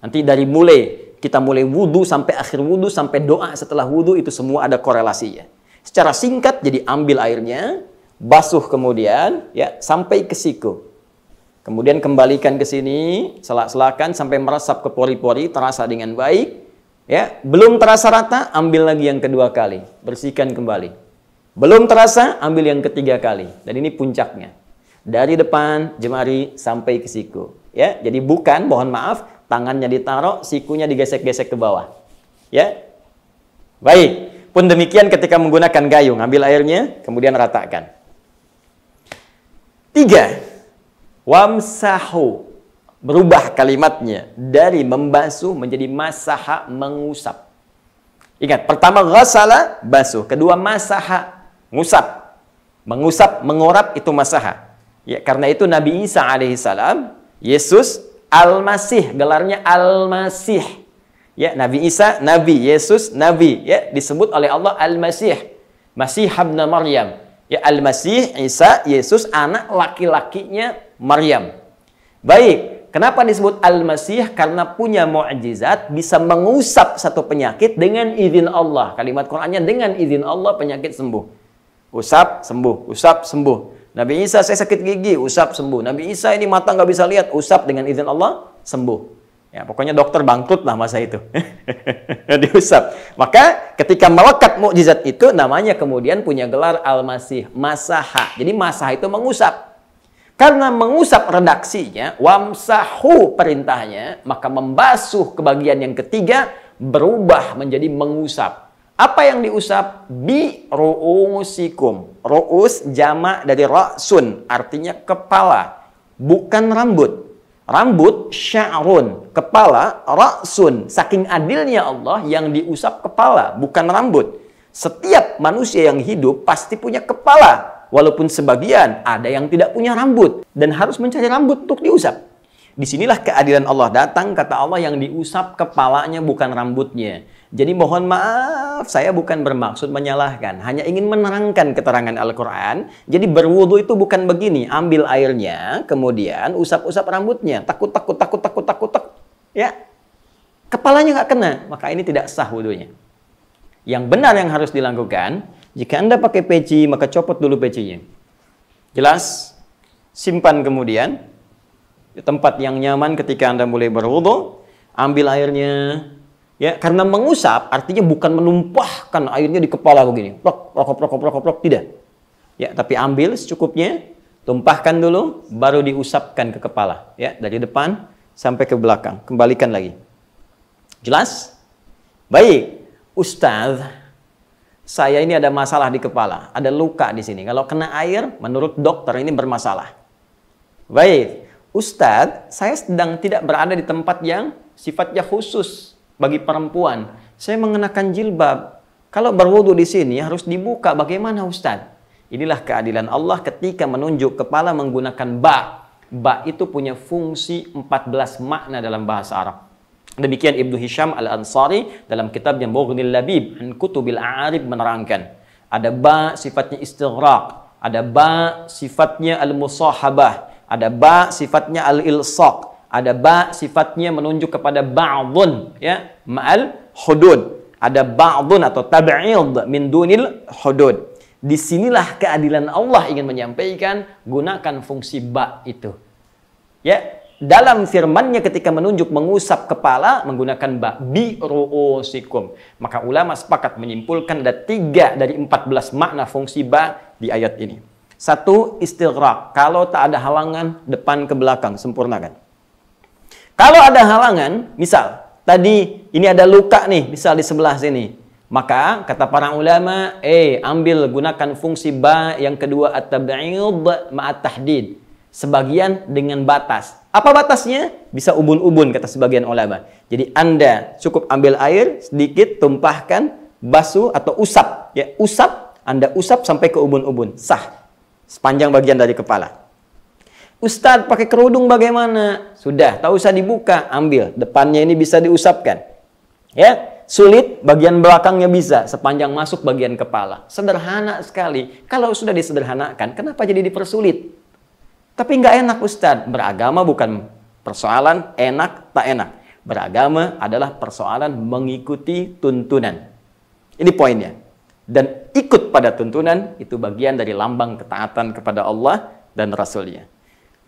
nanti dari mulai kita mulai wudhu sampai akhir wudhu sampai doa setelah wudhu itu semua ada korelasinya. Secara singkat jadi ambil airnya, basuh kemudian ya sampai ke siku. Kemudian kembalikan ke sini, selak-selakan sampai meresap ke pori-pori terasa dengan baik. Ya, belum terasa rata, ambil lagi yang kedua kali. Bersihkan kembali. Belum terasa, ambil yang ketiga kali. Dan ini puncaknya. Dari depan, jemari, sampai ke siku. Ya, jadi bukan, mohon maaf, tangannya ditaruh, sikunya digesek-gesek ke bawah. Ya, baik. Pun demikian ketika menggunakan gayung, ambil airnya, kemudian ratakan. Tiga, wamsahu berubah kalimatnya dari membasuh menjadi masaha mengusap. Ingat, pertama ghasala basuh, kedua masaha mengusap Mengusap, mengorap itu masaha. Ya, karena itu Nabi Isa alaihissalam, Yesus Al-Masih, gelarnya Al-Masih. Ya, Nabi Isa nabi, Yesus nabi, ya disebut oleh Allah Al-Masih. Masih ibn Maryam. Ya Al-Masih Isa Yesus anak laki-lakinya Maryam. Baik, Kenapa disebut Al-Masih? Karena punya mukjizat bisa mengusap satu penyakit dengan izin Allah. Kalimat Qur'annya dengan izin Allah penyakit sembuh. Usap sembuh, usap sembuh. Nabi Isa saya sakit gigi, usap sembuh. Nabi Isa ini mata nggak bisa lihat, usap dengan izin Allah sembuh. Ya, pokoknya dokter bangkrut lah masa itu. <laughs> Diusap. Maka ketika melekat mukjizat itu namanya kemudian punya gelar Al-Masih, Masaha. Jadi Masaha itu mengusap. Karena mengusap redaksinya, wamsahu perintahnya, maka membasuh ke bagian yang ketiga berubah menjadi mengusap. Apa yang diusap? Bi ru'usikum. Ru'us jama dari ra'sun, artinya kepala, bukan rambut. Rambut sya'run, kepala ra'sun. Saking adilnya Allah yang diusap kepala, bukan rambut. Setiap manusia yang hidup pasti punya kepala, walaupun sebagian ada yang tidak punya rambut dan harus mencari rambut untuk diusap. Disinilah keadilan Allah datang, kata Allah yang diusap kepalanya bukan rambutnya. Jadi mohon maaf, saya bukan bermaksud menyalahkan, hanya ingin menerangkan keterangan Al-Quran. Jadi berwudu itu bukan begini, ambil airnya, kemudian usap-usap rambutnya, takut, takut, takut, takut, takut, takut, ya. Kepalanya nggak kena, maka ini tidak sah wudunya. Yang benar yang harus dilakukan, jika Anda pakai peci, maka copot dulu pecinya. Jelas? Simpan kemudian di tempat yang nyaman ketika Anda mulai berwudu, ambil airnya. Ya, karena mengusap artinya bukan menumpahkan airnya di kepala begini. Plok, plok, plok, plok, plok, tidak. Ya, tapi ambil secukupnya, tumpahkan dulu, baru diusapkan ke kepala. Ya, dari depan sampai ke belakang. Kembalikan lagi. Jelas? Baik, Ustadz saya ini ada masalah di kepala, ada luka di sini. Kalau kena air, menurut dokter ini bermasalah. Baik, Ustadz, saya sedang tidak berada di tempat yang sifatnya khusus bagi perempuan. Saya mengenakan jilbab. Kalau berwudu di sini harus dibuka. Bagaimana Ustadz? Inilah keadilan Allah ketika menunjuk kepala menggunakan ba. Ba itu punya fungsi 14 makna dalam bahasa Arab. Demikian Ibnu Hisham Al-Ansari dalam kitabnya Mughnil Labib an Kutubil A'arib menerangkan ada ba sifatnya istighraq, ada ba sifatnya al-musahabah, ada ba sifatnya al-ilsaq, ada ba sifatnya menunjuk kepada baudun ya, ma'al hudud. Ada baudun atau tab'id min dunil hudud. Disinilah keadilan Allah ingin menyampaikan gunakan fungsi ba itu. Ya, dalam firmannya ketika menunjuk mengusap kepala menggunakan ba bi ruusikum. Maka ulama sepakat menyimpulkan ada tiga dari empat belas makna fungsi ba di ayat ini. Satu, istirahat Kalau tak ada halangan, depan ke belakang, sempurnakan. Kalau ada halangan, misal, tadi ini ada luka nih, misal di sebelah sini. Maka, kata para ulama, eh, ambil gunakan fungsi ba yang kedua, at-tab'id ma'at tahdid. Sebagian dengan batas apa batasnya? Bisa ubun-ubun kata sebagian ulama. Jadi Anda cukup ambil air sedikit tumpahkan basuh atau usap ya usap Anda usap sampai ke ubun-ubun sah sepanjang bagian dari kepala. Ustadz pakai kerudung bagaimana? Sudah, tak usah dibuka, ambil. Depannya ini bisa diusapkan. Ya, sulit, bagian belakangnya bisa, sepanjang masuk bagian kepala. Sederhana sekali. Kalau sudah disederhanakan, kenapa jadi dipersulit? Tapi nggak enak Ustadz. Beragama bukan persoalan enak tak enak. Beragama adalah persoalan mengikuti tuntunan. Ini poinnya. Dan ikut pada tuntunan itu bagian dari lambang ketaatan kepada Allah dan Rasulnya.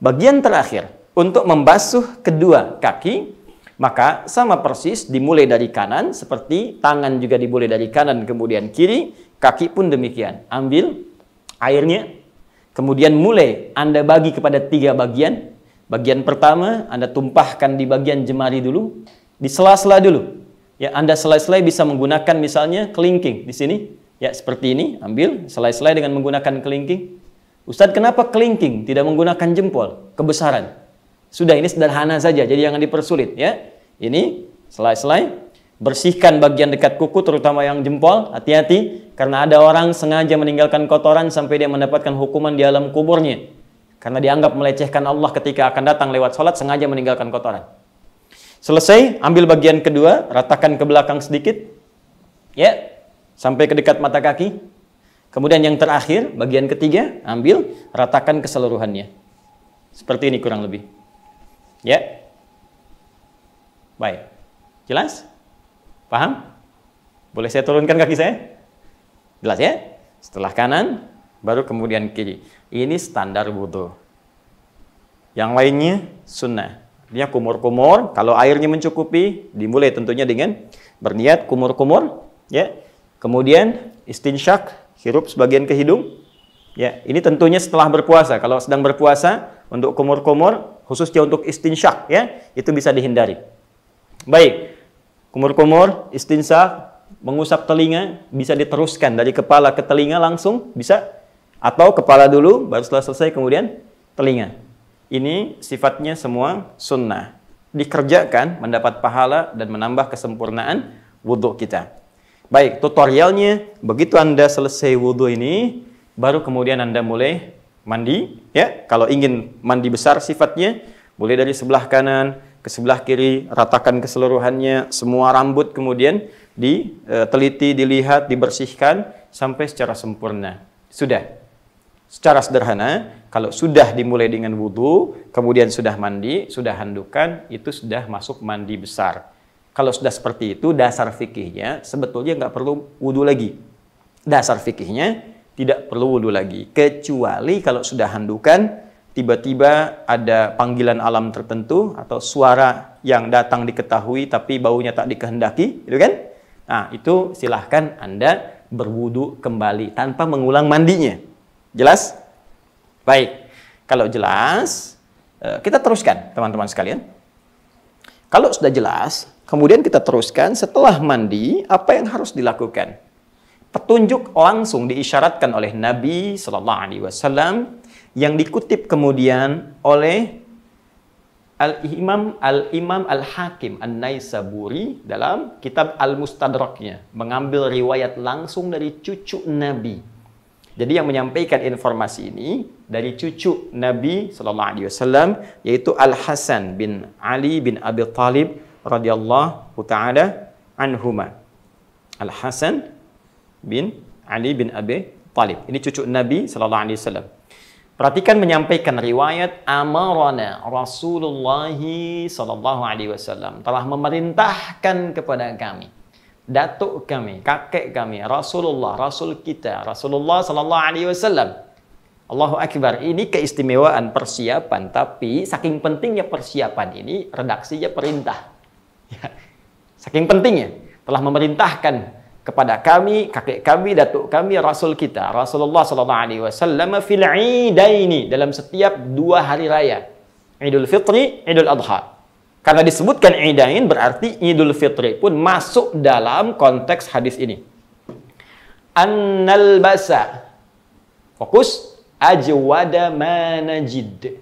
Bagian terakhir, untuk membasuh kedua kaki, maka sama persis dimulai dari kanan, seperti tangan juga dimulai dari kanan kemudian kiri, kaki pun demikian. Ambil airnya, Kemudian mulai Anda bagi kepada tiga bagian. Bagian pertama Anda tumpahkan di bagian jemari dulu, di sela-sela dulu. Ya, Anda selai-selai bisa menggunakan misalnya kelingking di sini. Ya, seperti ini, ambil selai-selai dengan menggunakan kelingking. Ustadz, kenapa kelingking tidak menggunakan jempol kebesaran? Sudah ini sederhana saja, jadi jangan dipersulit ya. Ini selai-selai Bersihkan bagian dekat kuku, terutama yang jempol. Hati-hati, karena ada orang sengaja meninggalkan kotoran sampai dia mendapatkan hukuman di alam kuburnya. Karena dianggap melecehkan Allah ketika akan datang lewat sholat, sengaja meninggalkan kotoran. Selesai, ambil bagian kedua, ratakan ke belakang sedikit. Ya, sampai ke dekat mata kaki. Kemudian yang terakhir, bagian ketiga, ambil, ratakan keseluruhannya. Seperti ini kurang lebih. Ya. Baik. Jelas? Paham? Boleh saya turunkan kaki saya? Jelas ya? Setelah kanan, baru kemudian kiri. Ini standar wudhu. Yang lainnya sunnah. Dia kumur-kumur, kalau airnya mencukupi, dimulai tentunya dengan berniat kumur-kumur, ya. Kemudian istinsyak, hirup sebagian ke hidung. Ya, ini tentunya setelah berpuasa. Kalau sedang berpuasa untuk kumur-kumur, khususnya untuk istinsyak ya, itu bisa dihindari. Baik, Kumur-kumur, istinsa, mengusap telinga bisa diteruskan dari kepala ke telinga langsung bisa atau kepala dulu baru setelah selesai kemudian telinga. Ini sifatnya semua sunnah. Dikerjakan mendapat pahala dan menambah kesempurnaan wudhu kita. Baik, tutorialnya begitu Anda selesai wudhu ini, baru kemudian Anda mulai mandi. ya Kalau ingin mandi besar sifatnya, boleh dari sebelah kanan, ke sebelah kiri, ratakan keseluruhannya, semua rambut kemudian diteliti, e, dilihat, dibersihkan sampai secara sempurna. Sudah. Secara sederhana, kalau sudah dimulai dengan wudhu, kemudian sudah mandi, sudah handukan, itu sudah masuk mandi besar. Kalau sudah seperti itu, dasar fikihnya sebetulnya nggak perlu wudhu lagi. Dasar fikihnya tidak perlu wudhu lagi. Kecuali kalau sudah handukan, tiba-tiba ada panggilan alam tertentu atau suara yang datang diketahui tapi baunya tak dikehendaki, gitu kan? Nah, itu silahkan Anda berwudu kembali tanpa mengulang mandinya. Jelas? Baik. Kalau jelas, eh, kita teruskan teman-teman sekalian. Kalau sudah jelas, kemudian kita teruskan setelah mandi apa yang harus dilakukan. Petunjuk langsung diisyaratkan oleh Nabi Shallallahu Alaihi Wasallam yang dikutip kemudian oleh Al-Imam Al-Imam Al-Hakim An-Naisaburi dalam kitab Al-Mustadraknya mengambil riwayat langsung dari cucu Nabi. Jadi yang menyampaikan informasi ini dari cucu Nabi sallallahu alaihi wasallam yaitu Al-Hasan bin Ali bin Abi Thalib radhiyallahu taala anhuma. Al-Hasan bin Ali bin Abi Talib. Ini cucu Nabi sallallahu alaihi wasallam. Perhatikan menyampaikan riwayat amarana Rasulullah sallallahu alaihi wasallam telah memerintahkan kepada kami datuk kami, kakek kami, Rasulullah, Rasul kita, Rasulullah sallallahu alaihi wasallam. Allahu akbar. Ini keistimewaan persiapan, tapi saking pentingnya persiapan ini redaksinya perintah. <laughs> Ya. Saking pentingnya telah memerintahkan kepada kami, kakek kami, datuk kami, rasul kita, Rasulullah sallallahu alaihi wasallam fil idaini dalam setiap dua hari raya. Idul Fitri, Idul Adha. Karena disebutkan idain berarti Idul Fitri pun masuk dalam konteks hadis ini. Annal basa. Fokus ajwada manajid.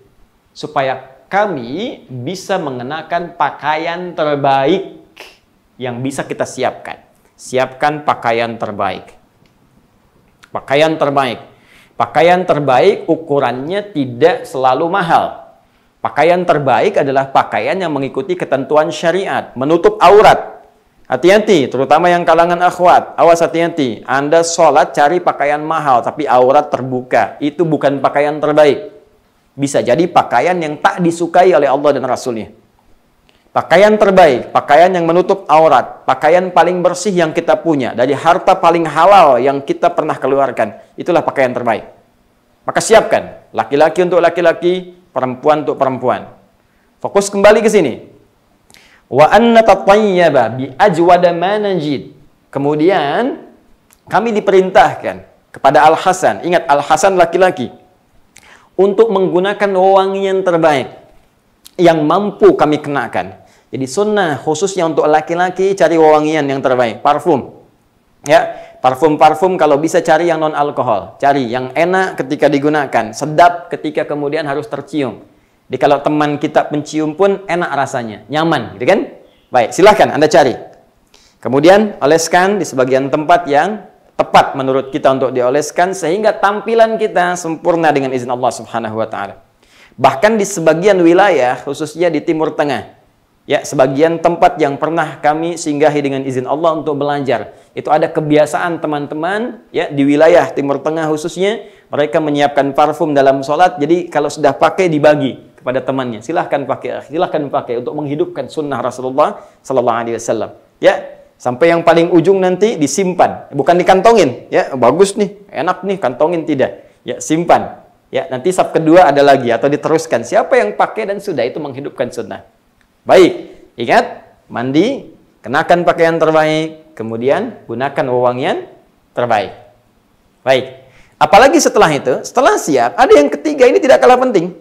Supaya kami bisa mengenakan pakaian terbaik yang bisa kita siapkan siapkan pakaian terbaik. Pakaian terbaik. Pakaian terbaik ukurannya tidak selalu mahal. Pakaian terbaik adalah pakaian yang mengikuti ketentuan syariat, menutup aurat. Hati-hati, terutama yang kalangan akhwat. Awas hati-hati, Anda sholat cari pakaian mahal, tapi aurat terbuka. Itu bukan pakaian terbaik. Bisa jadi pakaian yang tak disukai oleh Allah dan Rasulnya. Pakaian terbaik, pakaian yang menutup aurat, pakaian paling bersih yang kita punya, dari harta paling halal yang kita pernah keluarkan, itulah pakaian terbaik. Maka siapkan, laki-laki untuk laki-laki, perempuan untuk perempuan. Fokus kembali ke sini. Wa anna tatayyaba bi ajwada manajid. Kemudian kami diperintahkan kepada Al-Hasan, ingat Al-Hasan laki-laki, untuk menggunakan wangian terbaik yang mampu kami kenakan jadi sunnah khususnya untuk laki-laki cari wewangian yang terbaik, parfum. Ya, parfum-parfum kalau bisa cari yang non alkohol, cari yang enak ketika digunakan, sedap ketika kemudian harus tercium. Jadi kalau teman kita mencium pun enak rasanya, nyaman, gitu kan? Baik, silahkan Anda cari. Kemudian oleskan di sebagian tempat yang tepat menurut kita untuk dioleskan sehingga tampilan kita sempurna dengan izin Allah Subhanahu wa taala. Bahkan di sebagian wilayah khususnya di Timur Tengah ya sebagian tempat yang pernah kami singgahi dengan izin Allah untuk belajar. Itu ada kebiasaan teman-teman ya di wilayah Timur Tengah khususnya mereka menyiapkan parfum dalam sholat. Jadi kalau sudah pakai dibagi kepada temannya. Silahkan pakai, silahkan pakai untuk menghidupkan sunnah Rasulullah Sallallahu Alaihi Wasallam. Ya, sampai yang paling ujung nanti disimpan, bukan dikantongin. Ya, bagus nih, enak nih, kantongin tidak. Ya, simpan. Ya, nanti sub kedua ada lagi atau diteruskan. Siapa yang pakai dan sudah itu menghidupkan sunnah. Baik, ingat mandi, kenakan pakaian terbaik, kemudian gunakan wewangian terbaik. Baik. Apalagi setelah itu, setelah siap, ada yang ketiga ini tidak kalah penting.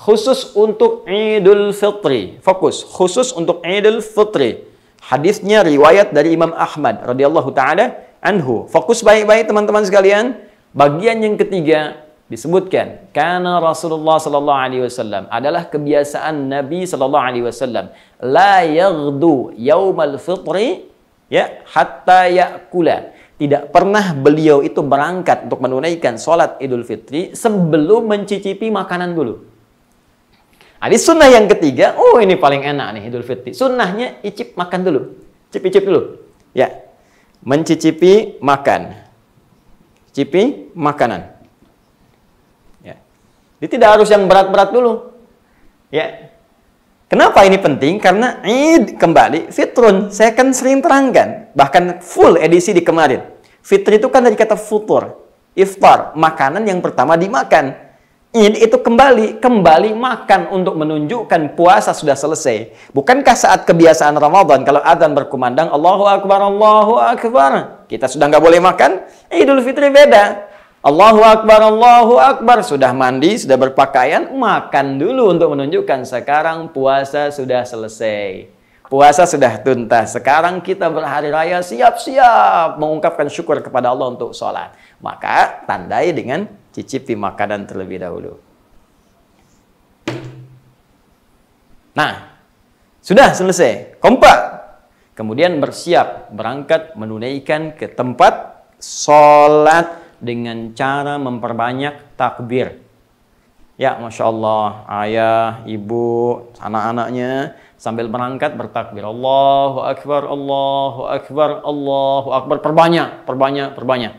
Khusus untuk Idul Fitri, fokus khusus untuk Idul Fitri. Hadisnya riwayat dari Imam Ahmad radhiyallahu taala anhu. Fokus baik-baik teman-teman sekalian. Bagian yang ketiga disebutkan karena Rasulullah sallallahu alaihi wasallam adalah kebiasaan Nabi sallallahu alaihi wasallam la yaghdu yaumal fitri ya hatta yakula tidak pernah beliau itu berangkat untuk menunaikan sholat Idul Fitri sebelum mencicipi makanan dulu. Ada sunnah yang ketiga, oh ini paling enak nih Idul Fitri. Sunnahnya icip makan dulu, Cicip-cicip dulu. Ya, mencicipi makan, cicipi makanan. Dia tidak harus yang berat-berat dulu. Ya. Kenapa ini penting? Karena id kembali fitrun. Saya kan sering terangkan, bahkan full edisi di kemarin. Fitri itu kan dari kata futur, iftar, makanan yang pertama dimakan. Id itu kembali, kembali makan untuk menunjukkan puasa sudah selesai. Bukankah saat kebiasaan Ramadan kalau adzan berkumandang Allahu Akbar, Allahu Akbar, kita sudah nggak boleh makan? Idul Fitri beda. Allahu Akbar, Allahu Akbar. Sudah mandi, sudah berpakaian, makan dulu untuk menunjukkan sekarang puasa sudah selesai. Puasa sudah tuntas. Sekarang kita berhari raya siap-siap mengungkapkan syukur kepada Allah untuk sholat. Maka tandai dengan cicipi makanan terlebih dahulu. Nah, sudah selesai. Kompak. Kemudian bersiap berangkat menunaikan ke tempat sholat dengan cara memperbanyak takbir. Ya, Masya Allah, ayah, ibu, anak-anaknya sambil berangkat bertakbir. Allahu Akbar, Allahu Akbar, Allahu Akbar. Perbanyak, perbanyak, perbanyak.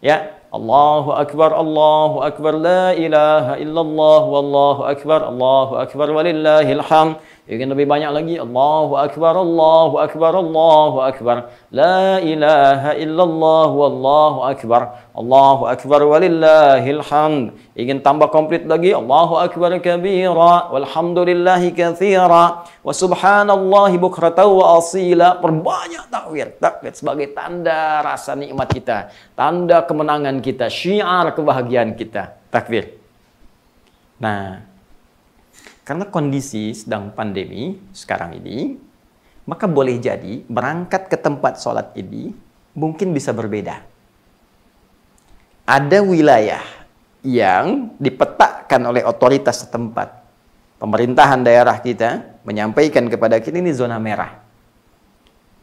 Ya, Allahu Akbar, Allahu Akbar, La ilaha illallah, Wallahu Akbar, Allahu Akbar, walillahilhamd. Ingin lebih banyak lagi Allahu Akbar, Allahu Akbar, Allahu Akbar La ilaha illallah Wallahu Akbar Allahu Akbar walillahil hamd Ingin tambah komplit lagi Allahu Akbar kabira Walhamdulillahi kathira Wa subhanallahi bukrata wa asila Perbanyak takwir Takwir sebagai tanda rasa nikmat kita Tanda kemenangan kita Syiar kebahagiaan kita Takbir Nah karena kondisi sedang pandemi sekarang ini, maka boleh jadi berangkat ke tempat sholat ini mungkin bisa berbeda. Ada wilayah yang dipetakan oleh otoritas setempat. Pemerintahan daerah kita menyampaikan kepada kita ini zona merah.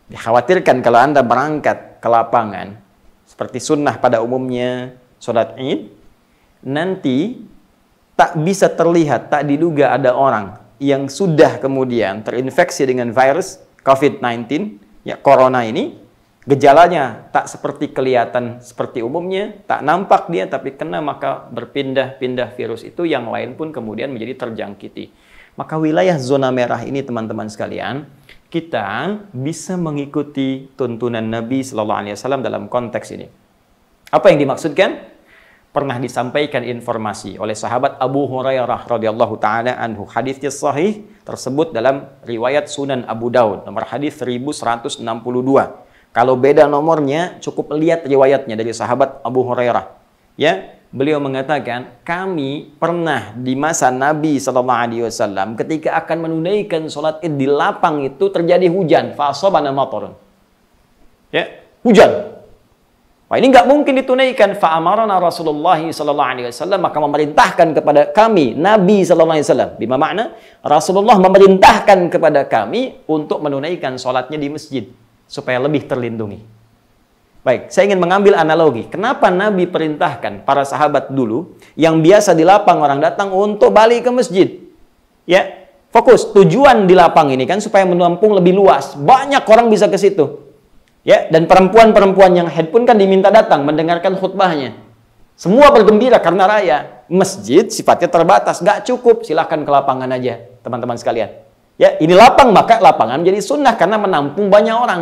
Dikhawatirkan kalau Anda berangkat ke lapangan, seperti sunnah pada umumnya sholat id, nanti tak bisa terlihat, tak diduga ada orang yang sudah kemudian terinfeksi dengan virus COVID-19, ya corona ini, gejalanya tak seperti kelihatan seperti umumnya, tak nampak dia tapi kena maka berpindah-pindah virus itu yang lain pun kemudian menjadi terjangkiti. Maka wilayah zona merah ini teman-teman sekalian, kita bisa mengikuti tuntunan Nabi Shallallahu Alaihi Wasallam dalam konteks ini. Apa yang dimaksudkan? pernah disampaikan informasi oleh sahabat Abu Hurairah radhiyallahu taala anhu. Hadisnya sahih tersebut dalam riwayat Sunan Abu Daud nomor hadis 1162. Kalau beda nomornya cukup lihat riwayatnya dari sahabat Abu Hurairah. Ya, beliau mengatakan kami pernah di masa Nabi saw Alaihi Wasallam ketika akan menunaikan sholat id di lapang itu terjadi hujan fasabana ya hujan Wah ini nggak mungkin ditunaikan. Fa'amarana Rasulullah sallallahu alaihi wasallam maka memerintahkan kepada kami Nabi sallallahu alaihi wasallam. Bima makna Rasulullah memerintahkan kepada kami untuk menunaikan sholatnya di masjid supaya lebih terlindungi. Baik, saya ingin mengambil analogi. Kenapa Nabi perintahkan para sahabat dulu yang biasa di lapang orang datang untuk balik ke masjid? Ya, fokus tujuan di lapang ini kan supaya menampung lebih luas. Banyak orang bisa ke situ. Ya, dan perempuan-perempuan yang head pun kan diminta datang mendengarkan khutbahnya. Semua bergembira karena raya. Masjid sifatnya terbatas, gak cukup. Silahkan ke lapangan aja, teman-teman sekalian. Ya, ini lapang, maka lapangan menjadi sunnah karena menampung banyak orang.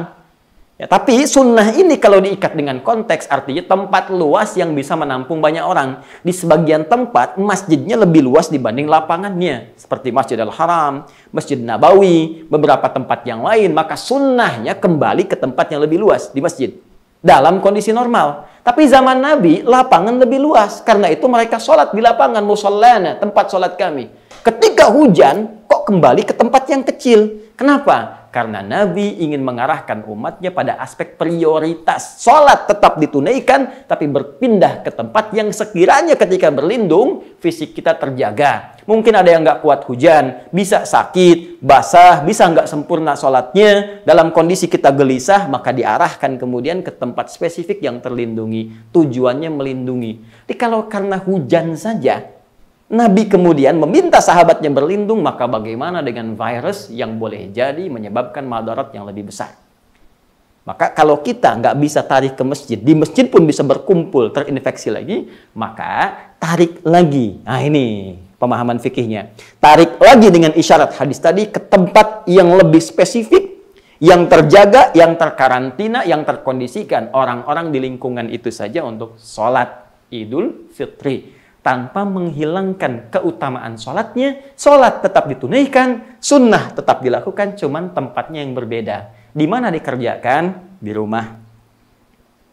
Ya, tapi sunnah ini kalau diikat dengan konteks, artinya tempat luas yang bisa menampung banyak orang. Di sebagian tempat, masjidnya lebih luas dibanding lapangannya seperti Masjid Al-Haram, Masjid Nabawi, beberapa tempat yang lain, maka sunnahnya kembali ke tempat yang lebih luas di masjid. Dalam kondisi normal. Tapi zaman Nabi, lapangan lebih luas. Karena itu mereka sholat di lapangan, musallana, tempat sholat kami. Ketika hujan, kok kembali ke tempat yang kecil? Kenapa? Karena Nabi ingin mengarahkan umatnya pada aspek prioritas. Sholat tetap ditunaikan, tapi berpindah ke tempat yang sekiranya ketika berlindung, fisik kita terjaga. Mungkin ada yang nggak kuat hujan, bisa sakit, basah, bisa nggak sempurna sholatnya. Dalam kondisi kita gelisah, maka diarahkan kemudian ke tempat spesifik yang terlindungi. Tujuannya melindungi. Jadi kalau karena hujan saja, Nabi kemudian meminta sahabatnya berlindung, maka bagaimana dengan virus yang boleh jadi menyebabkan madarat yang lebih besar? Maka kalau kita nggak bisa tarik ke masjid, di masjid pun bisa berkumpul terinfeksi lagi, maka tarik lagi. Nah ini pemahaman fikihnya. Tarik lagi dengan isyarat hadis tadi ke tempat yang lebih spesifik, yang terjaga, yang terkarantina, yang terkondisikan orang-orang di lingkungan itu saja untuk sholat idul fitri tanpa menghilangkan keutamaan sholatnya, sholat tetap ditunaikan, sunnah tetap dilakukan, cuman tempatnya yang berbeda. Di mana dikerjakan? Di rumah.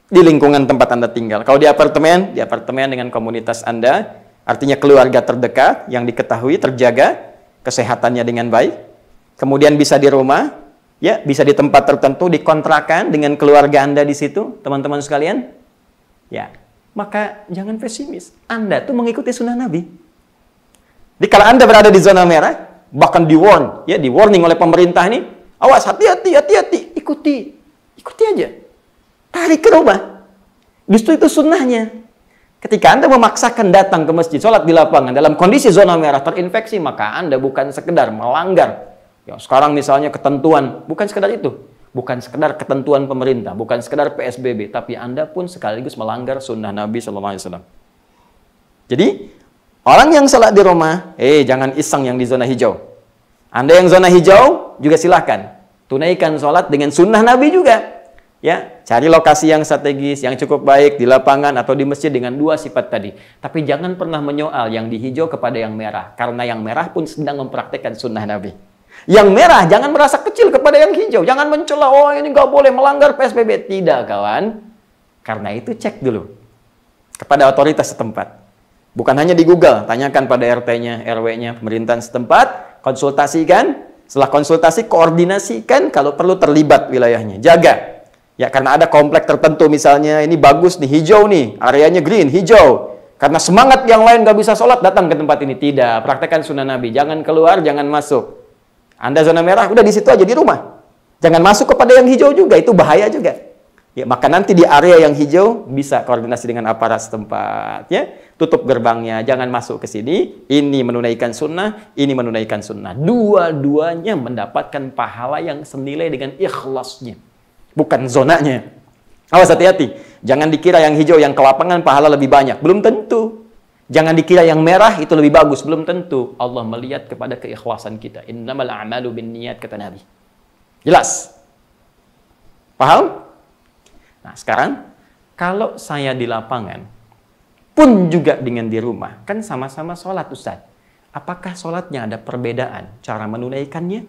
Di lingkungan tempat Anda tinggal. Kalau di apartemen, di apartemen dengan komunitas Anda, artinya keluarga terdekat yang diketahui, terjaga, kesehatannya dengan baik. Kemudian bisa di rumah, ya bisa di tempat tertentu, dikontrakan dengan keluarga Anda di situ, teman-teman sekalian. Ya, maka jangan pesimis. Anda tuh mengikuti sunnah Nabi. Jadi kalau Anda berada di zona merah, bahkan di warn, ya di warning oleh pemerintah ini, awas hati-hati, hati-hati, ikuti, ikuti aja. Tarik ke rumah. Justru itu sunnahnya. Ketika Anda memaksakan datang ke masjid, sholat di lapangan, dalam kondisi zona merah terinfeksi, maka Anda bukan sekedar melanggar. Ya, sekarang misalnya ketentuan, bukan sekedar itu bukan sekedar ketentuan pemerintah, bukan sekedar PSBB, tapi Anda pun sekaligus melanggar sunnah Nabi Shallallahu Alaihi Wasallam. Jadi orang yang salat di rumah, eh jangan iseng yang di zona hijau. Anda yang zona hijau juga silahkan tunaikan sholat dengan sunnah Nabi juga. Ya, cari lokasi yang strategis, yang cukup baik di lapangan atau di masjid dengan dua sifat tadi. Tapi jangan pernah menyoal yang di hijau kepada yang merah, karena yang merah pun sedang mempraktekkan sunnah Nabi. Yang merah jangan merasa kecil kepada yang hijau. Jangan mencela, oh ini nggak boleh melanggar PSBB. Tidak kawan. Karena itu cek dulu kepada otoritas setempat. Bukan hanya di Google, tanyakan pada RT-nya, RW-nya, pemerintahan setempat, konsultasikan. Setelah konsultasi, koordinasikan kalau perlu terlibat wilayahnya. Jaga. Ya, karena ada komplek tertentu misalnya, ini bagus nih, hijau nih, areanya green, hijau. Karena semangat yang lain gak bisa sholat, datang ke tempat ini. Tidak, praktekkan sunnah Nabi. Jangan keluar, jangan masuk. Anda zona merah, udah di situ aja di rumah. Jangan masuk kepada yang hijau juga, itu bahaya juga. Ya, maka nanti di area yang hijau bisa koordinasi dengan aparat setempat, ya. Tutup gerbangnya, jangan masuk ke sini. Ini menunaikan sunnah, ini menunaikan sunnah. Dua-duanya mendapatkan pahala yang senilai dengan ikhlasnya, bukan zonanya. Awas hati-hati, jangan dikira yang hijau yang kelapangan pahala lebih banyak. Belum tentu. Jangan dikira yang merah itu lebih bagus, belum tentu. Allah melihat kepada keikhlasan kita. Innamal a'malu bin niat, kata Nabi. Jelas? Paham? Nah, sekarang, kalau saya di lapangan, pun juga dengan di rumah, kan sama-sama sholat, Ustaz. Apakah sholatnya ada perbedaan cara menunaikannya?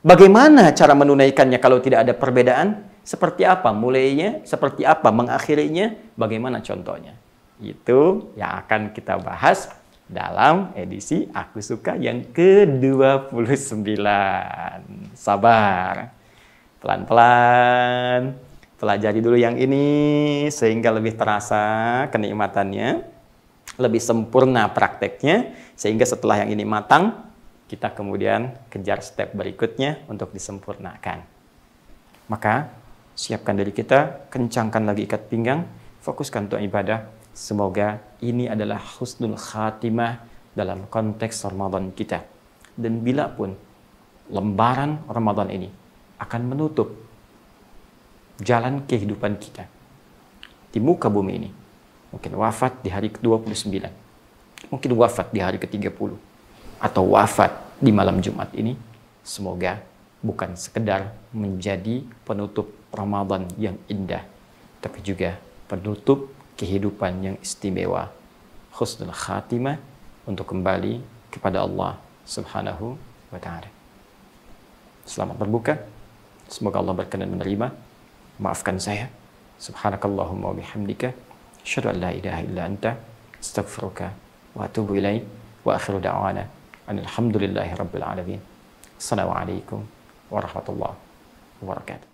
Bagaimana cara menunaikannya kalau tidak ada perbedaan? Seperti apa mulainya? Seperti apa mengakhirinya? Bagaimana contohnya? Itu yang akan kita bahas dalam edisi Aku Suka yang ke-29. Sabar. Pelan-pelan. Pelajari dulu yang ini sehingga lebih terasa kenikmatannya, lebih sempurna prakteknya, sehingga setelah yang ini matang, kita kemudian kejar step berikutnya untuk disempurnakan. Maka siapkan diri kita, kencangkan lagi ikat pinggang, fokuskan untuk ibadah, Semoga ini adalah husnul khatimah dalam konteks Ramadan kita. Dan bila pun lembaran Ramadan ini akan menutup jalan kehidupan kita di muka bumi ini. Mungkin wafat di hari ke-29. Mungkin wafat di hari ke-30. Atau wafat di malam Jumat ini. Semoga bukan sekedar menjadi penutup Ramadan yang indah. Tapi juga penutup kehidupan yang istimewa khusnul khatimah untuk kembali kepada Allah Subhanahu wa taala. Selamat berbuka. Semoga Allah berkenan menerima. Maafkan saya. Subhanakallahumma wa bihamdika asyhadu an la ilaha illa anta astaghfiruka wa atubu wa akhiru da'wana alhamdulillahi rabbil alamin. Assalamualaikum warahmatullahi wabarakatuh.